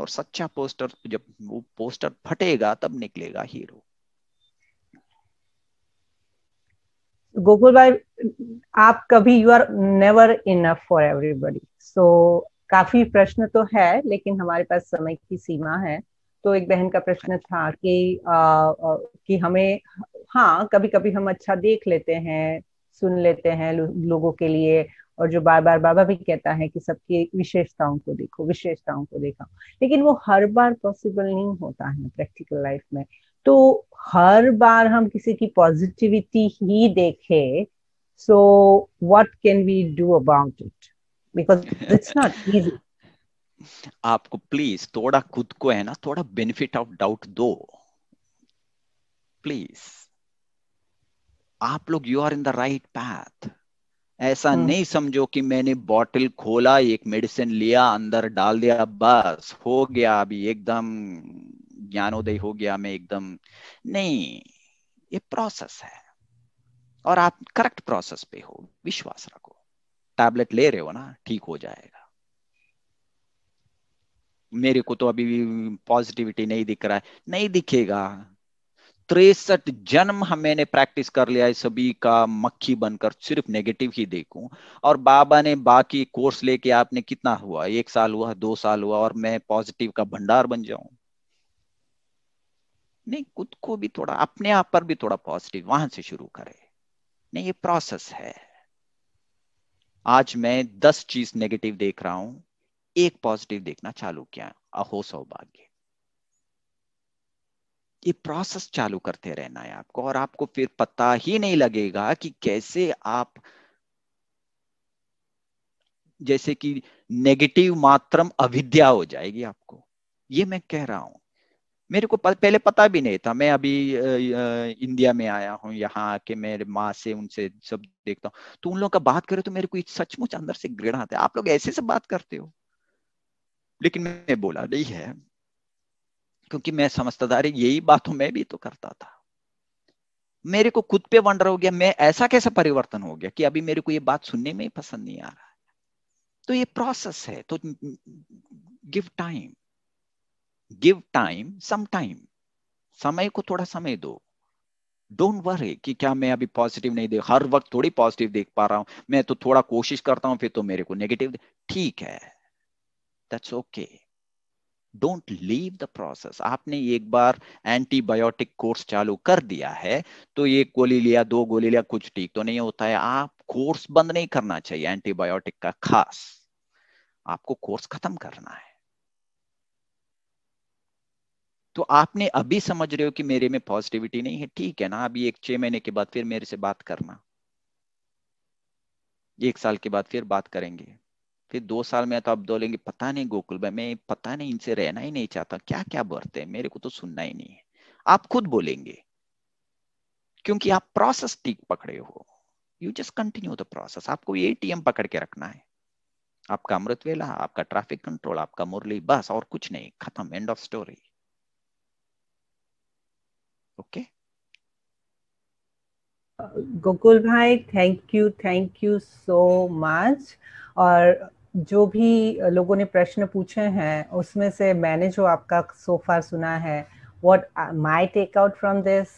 और सच्चा पोस्टर जब वो पोस्टर फटेगा तब निकलेगा हीरो
गोकुल भाई आप कभी you are never enough for everybody so काफी प्रश्न तो है लेकिन हमारे पास समय की सीमा है तो एक बहन का प्रश्न था कि आ, कि हमें हाँ कभी कभी हम अच्छा देख लेते हैं सुन लेते हैं लो, लोगों के लिए और जो बार बार बाबा भी कहता है कि सबकी विशेषताओं को देखो विशेषताओं को देखो लेकिन वो हर बार पॉसिबल नहीं होता है प्रैक्टिकल लाइफ में तो हर बार हम किसी की पॉजिटिविटी ही देखे so what can we do about it because it's not
easy आपको प्लीज थोड़ा खुद को है ना थोड़ा बेनिफिट ऑफ डाउट दो प्लीज आप लोग you are in the right path ऐसा हम्म। नहीं समझो कि मैंने बॉटल खोला एक मेडिसिन लिया अंदर डाल दिया बस हो गया अभी एकदम ज्ञानोदय हो गया मैं एकदम नहीं ये प्रोसेस है और आप करेक्ट प्रोसेस पे हो विश्वास रखो टैबलेट ले रहे हो ना ठीक हो जाएगा मेरे को तो अभी पॉजिटिविटी नहीं दिख रहा है नहीं दिखेगा तिरसठ जन्म हमें प्रैक्टिस कर लिया है सभी का मक्खी बनकर सिर्फ नेगेटिव ही देखूं और बाबा ने बाकी कोर्स लेके आपने कितना हुआ एक साल हुआ दो साल हुआ और मैं पॉजिटिव का भंडार बन जाऊं नहीं खुद को भी थोड़ा अपने आप पर भी थोड़ा पॉजिटिव वहां से शुरू करें नहीं ये प्रोसेस है आज मैं दस चीज नेगेटिव देख रहा हूं एक पॉजिटिव देखना चालू किया अहो सौभाग्य ये प्रोसेस चालू करते रहना है आपको और आपको फिर पता ही नहीं लगेगा कि कैसे आप जैसे कि नेगेटिव मात्रम अविद्या हो जाएगी आपको ये मैं कह रहा हूं मेरे को पहले पता भी नहीं था मैं अभी इंडिया में आया हूँ यहाँ आके मेरे माँ से उनसे सब देखता हूँ तो उन लोगों का बात करे तो मेरे को सचमुच अंदर से घृणा आता है आप लोग ऐसे से बात करते हो लेकिन मैं बोला नहीं है क्योंकि मैं समझता था अरे यही बातों में भी तो करता था मेरे को खुद पे वंडर हो गया मैं ऐसा कैसा परिवर्तन हो गया कि अभी मेरे को ये बात सुनने में ही पसंद नहीं आ रहा तो ये प्रोसेस है तो give time give time some time समय को थोड़ा समय दो डोंट वरी कि क्या मैं अभी पॉजिटिव नहीं देख हर वक्त थोड़ी पॉजिटिव देख पा रहा हूं मैं तो थोड़ा कोशिश करता हूं फिर तो मेरे को नेगेटिव ठीक है that's okay okay. Don't leave the process आपने एक बार एंटीबायोटिक कोर्स चालू कर दिया है तो एक गोली लिया दो गोली लिया कुछ ठीक तो नहीं होता है आप कोर्स बंद नहीं करना चाहिए एंटीबायोटिक का खास आपको कोर्स खत्म करना है तो आपने अभी समझ रहे हो कि मेरे में पॉजिटिविटी नहीं है ठीक है ना अभी एक छह महीने के बाद फिर मेरे से बात करना एक साल के बाद फिर बात करेंगे फिर दो साल में तो आप बोलेंगे पता नहीं गोकुल भाई मैं पता नहीं इनसे रहना ही नहीं चाहता क्या क्या बोलते हैं मेरे को तो सुनना ही नहीं है आप खुद बोलेंगे क्योंकि आप प्रोसेस ठीक पकड़े हो you just continue the process आपको एटीएम पकड़ के रखना है आपका अमृत वेला आपका ट्रैफिक कंट्रोल आपका मुरली बस और कुछ नहीं खत्म end of story okay
Gokul bhai thank you thank you so much और जो भी लोगों ने प्रश्न पूछे हैं उसमें से मैंने जो आपका सोफा सुना है what my take out from this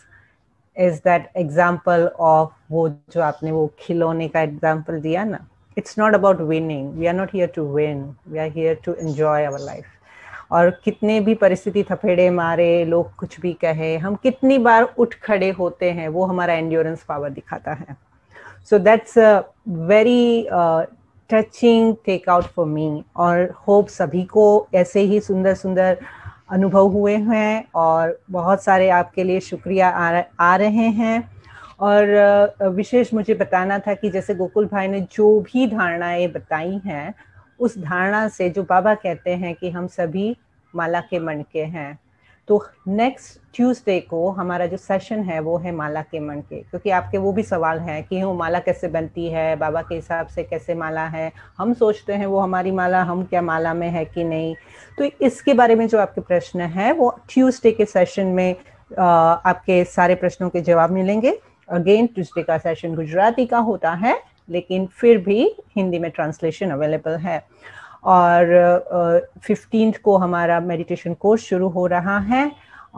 is that example of वो जो आपने वो खिलौने का एग्जाम्पल दिया ना it's not about winning we are not here to win we are here to enjoy our life और कितने भी परिस्थिति थपेड़े मारे लोग कुछ भी कहे हम कितनी बार उठ खड़े होते हैं वो हमारा एंड्योरेंस पावर दिखाता है so that's a very touching takeout for me और होप सभी को ऐसे ही सुंदर सुंदर अनुभव हुए हैं और बहुत सारे आपके लिए शुक्रिया आ, आ रहे हैं और विशेष मुझे बताना था कि जैसे गोकुल भाई ने जो भी धारणाएं बताई हैं उस धारणा से जो बाबा कहते हैं कि हम सभी माला के मन के हैं तो नेक्स्ट ट्यूसडे को हमारा जो सेशन है वो है माला के मन के क्योंकि आपके वो भी सवाल हैं कि वो माला कैसे बनती है बाबा के हिसाब से कैसे माला है हम सोचते हैं वो हमारी माला हम क्या माला में है कि नहीं तो इसके बारे में जो आपके प्रश्न है वो ट्यूसडे के सेशन में आपके सारे प्रश्नों के जवाब मिलेंगे अगेन ट्यूसडे का सेशन गुजराती का होता है लेकिन फिर भी हिंदी में ट्रांसलेशन अवेलेबल है और फिफ्टीन को हमारा मेडिटेशन कोर्स शुरू हो रहा है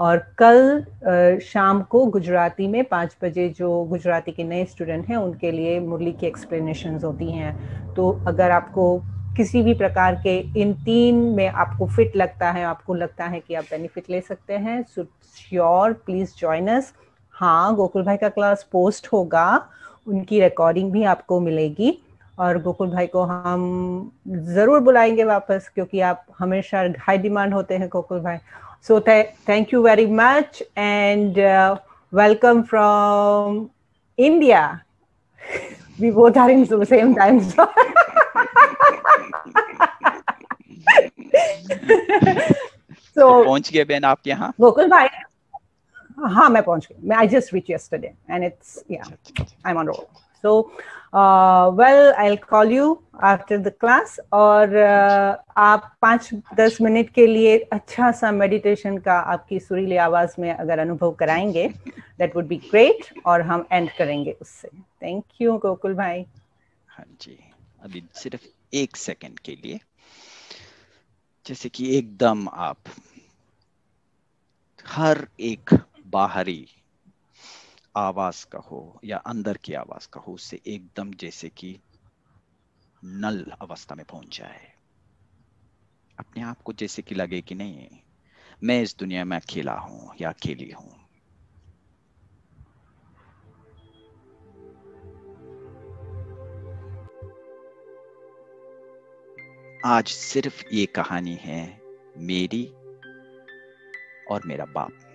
और कल शाम को गुजराती में पाँच बजे जो गुजराती के नए स्टूडेंट हैं उनके लिए मुरली की एक्सप्लेनेशन होती हैं तो अगर आपको किसी भी प्रकार के इन तीन में आपको फिट लगता है आपको लगता है कि आप बेनिफिट ले सकते हैं so sure please join us हाँ गोकुल भाई का क्लास पोस्ट होगा उनकी रिकॉर्डिंग भी आपको मिलेगी और गोकुल भाई को हम ज़रूर बुलाएंगे वापस क्योंकि आप हमेशा हाई डिमांड होते हैं Gokul bhai so thank you very much and welcome from India we both are in same time
so पहुंच गए बेन आप यहाँ
गोकुल भाई हाँ मैं पहुंच गई मैं I just reach yesterday and it's yeah I am on road So, uh, well, I'll call you after the class और uh, आप पाँच दस मिनट के लिए अच्छा सा मेडिटेशन का आपकी सुरीली आवाज़ में अगर अनुभव कराएंगे that would be great और हम end करेंगे उससे Thank you गोकुल भाई
हाँ जी अभी सिर्फ एक सेकंड के लिए जैसे कि एकदम आप हर एक बाहरी आवाज का हो या अंदर की आवाज का हो उससे एकदम जैसे कि नल अवस्था में पहुंच जाए अपने आप को जैसे कि लगे कि नहीं मैं इस दुनिया में अकेला हूं या अकेली हूं आज सिर्फ ये कहानी है मेरी और मेरा बाप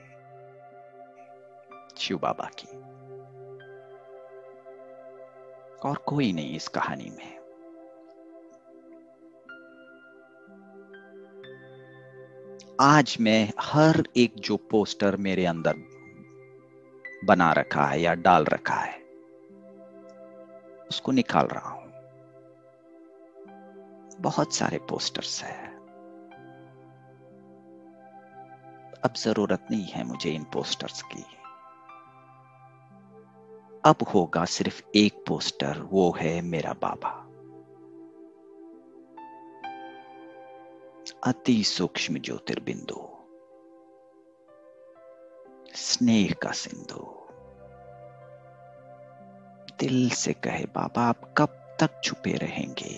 शिव बाबा की और कोई नहीं इस कहानी में आज मैं हर एक जो पोस्टर मेरे अंदर बना रखा है या डाल रखा है उसको निकाल रहा हूं बहुत सारे पोस्टर्स है अब जरूरत नहीं है मुझे इन पोस्टर्स की अब होगा सिर्फ एक पोस्टर वो है मेरा बाबा अति सूक्ष्म ज्योतिर्बिंदु स्नेह का सिंधु दिल से कहे बाबा आप कब तक छुपे रहेंगे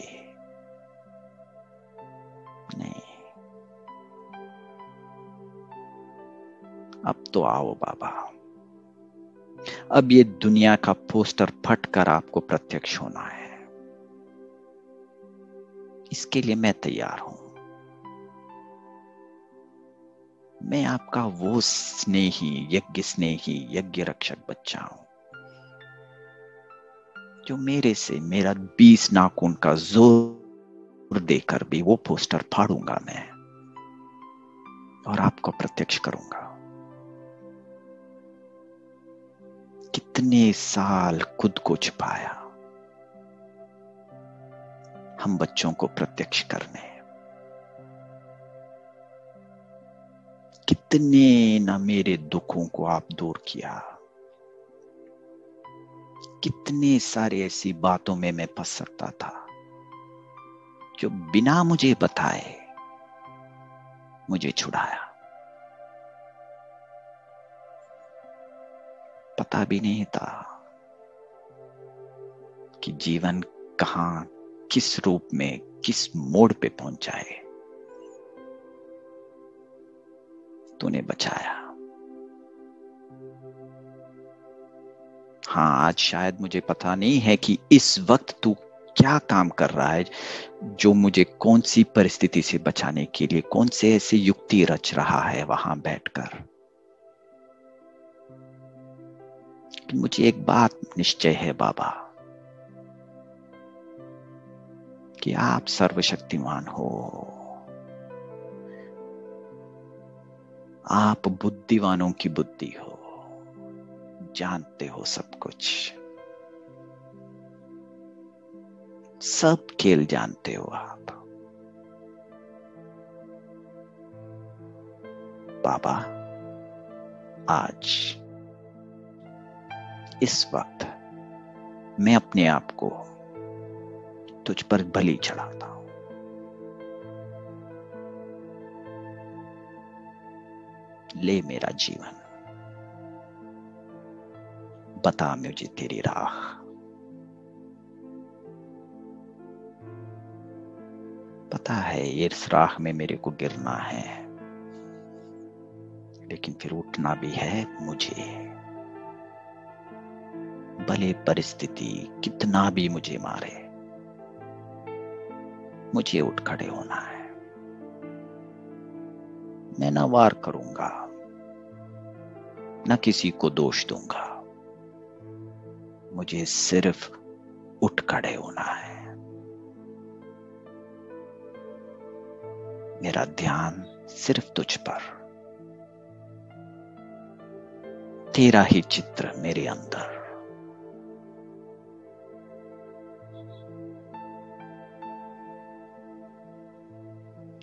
नहीं अब तो आओ बाबा अब ये दुनिया का पोस्टर फट कर आपको प्रत्यक्ष होना है इसके लिए मैं तैयार हूं मैं आपका वो स्नेही यज्ञ स्नेही यज्ञ रक्षक बच्चा हूं जो मेरे से मेरा बीस नाखून का जोर देकर भी वो पोस्टर फाड़ूंगा मैं और आपको प्रत्यक्ष करूंगा कितने साल खुद को छिपाया हम बच्चों को प्रत्यक्ष करने कितने ना मेरे दुखों को आप दूर किया कितने सारे ऐसी बातों में मैं फंस सकता था जो बिना मुझे बताए मुझे छुड़ाया पता भी नहीं था कि जीवन कहां किस रूप में किस मोड़ पे पहुंचा है तूने बचाया हाँ आज शायद मुझे पता नहीं है कि इस वक्त तू क्या काम कर रहा है जो मुझे कौन सी परिस्थिति से बचाने के लिए कौन से ऐसे युक्ति रच रहा है वहां बैठकर मुझे एक बात निश्चय है बाबा कि आप सर्वशक्तिमान हो आप बुद्धिवानों की बुद्धि हो जानते हो सब कुछ सब खेल जानते हो आप बाबा आज इस वक्त मैं अपने आप को तुझ पर बलि चढ़ाता हूं ले मेरा जीवन बता मुझे तेरी राह पता है ये इस राह में मेरे को गिरना है लेकिन फिर उठना भी है मुझे भले परिस्थिति कितना भी मुझे मारे मुझे उठ खड़े होना है मैं ना वार करूंगा ना किसी को दोष दूंगा मुझे सिर्फ उठ खड़े होना है मेरा ध्यान सिर्फ तुझ पर तेरा ही चित्र मेरे अंदर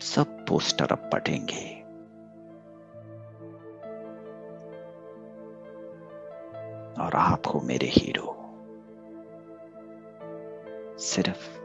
सब पोस्टर अब पढ़ेंगे और आप हो मेरे हीरो सिर्फ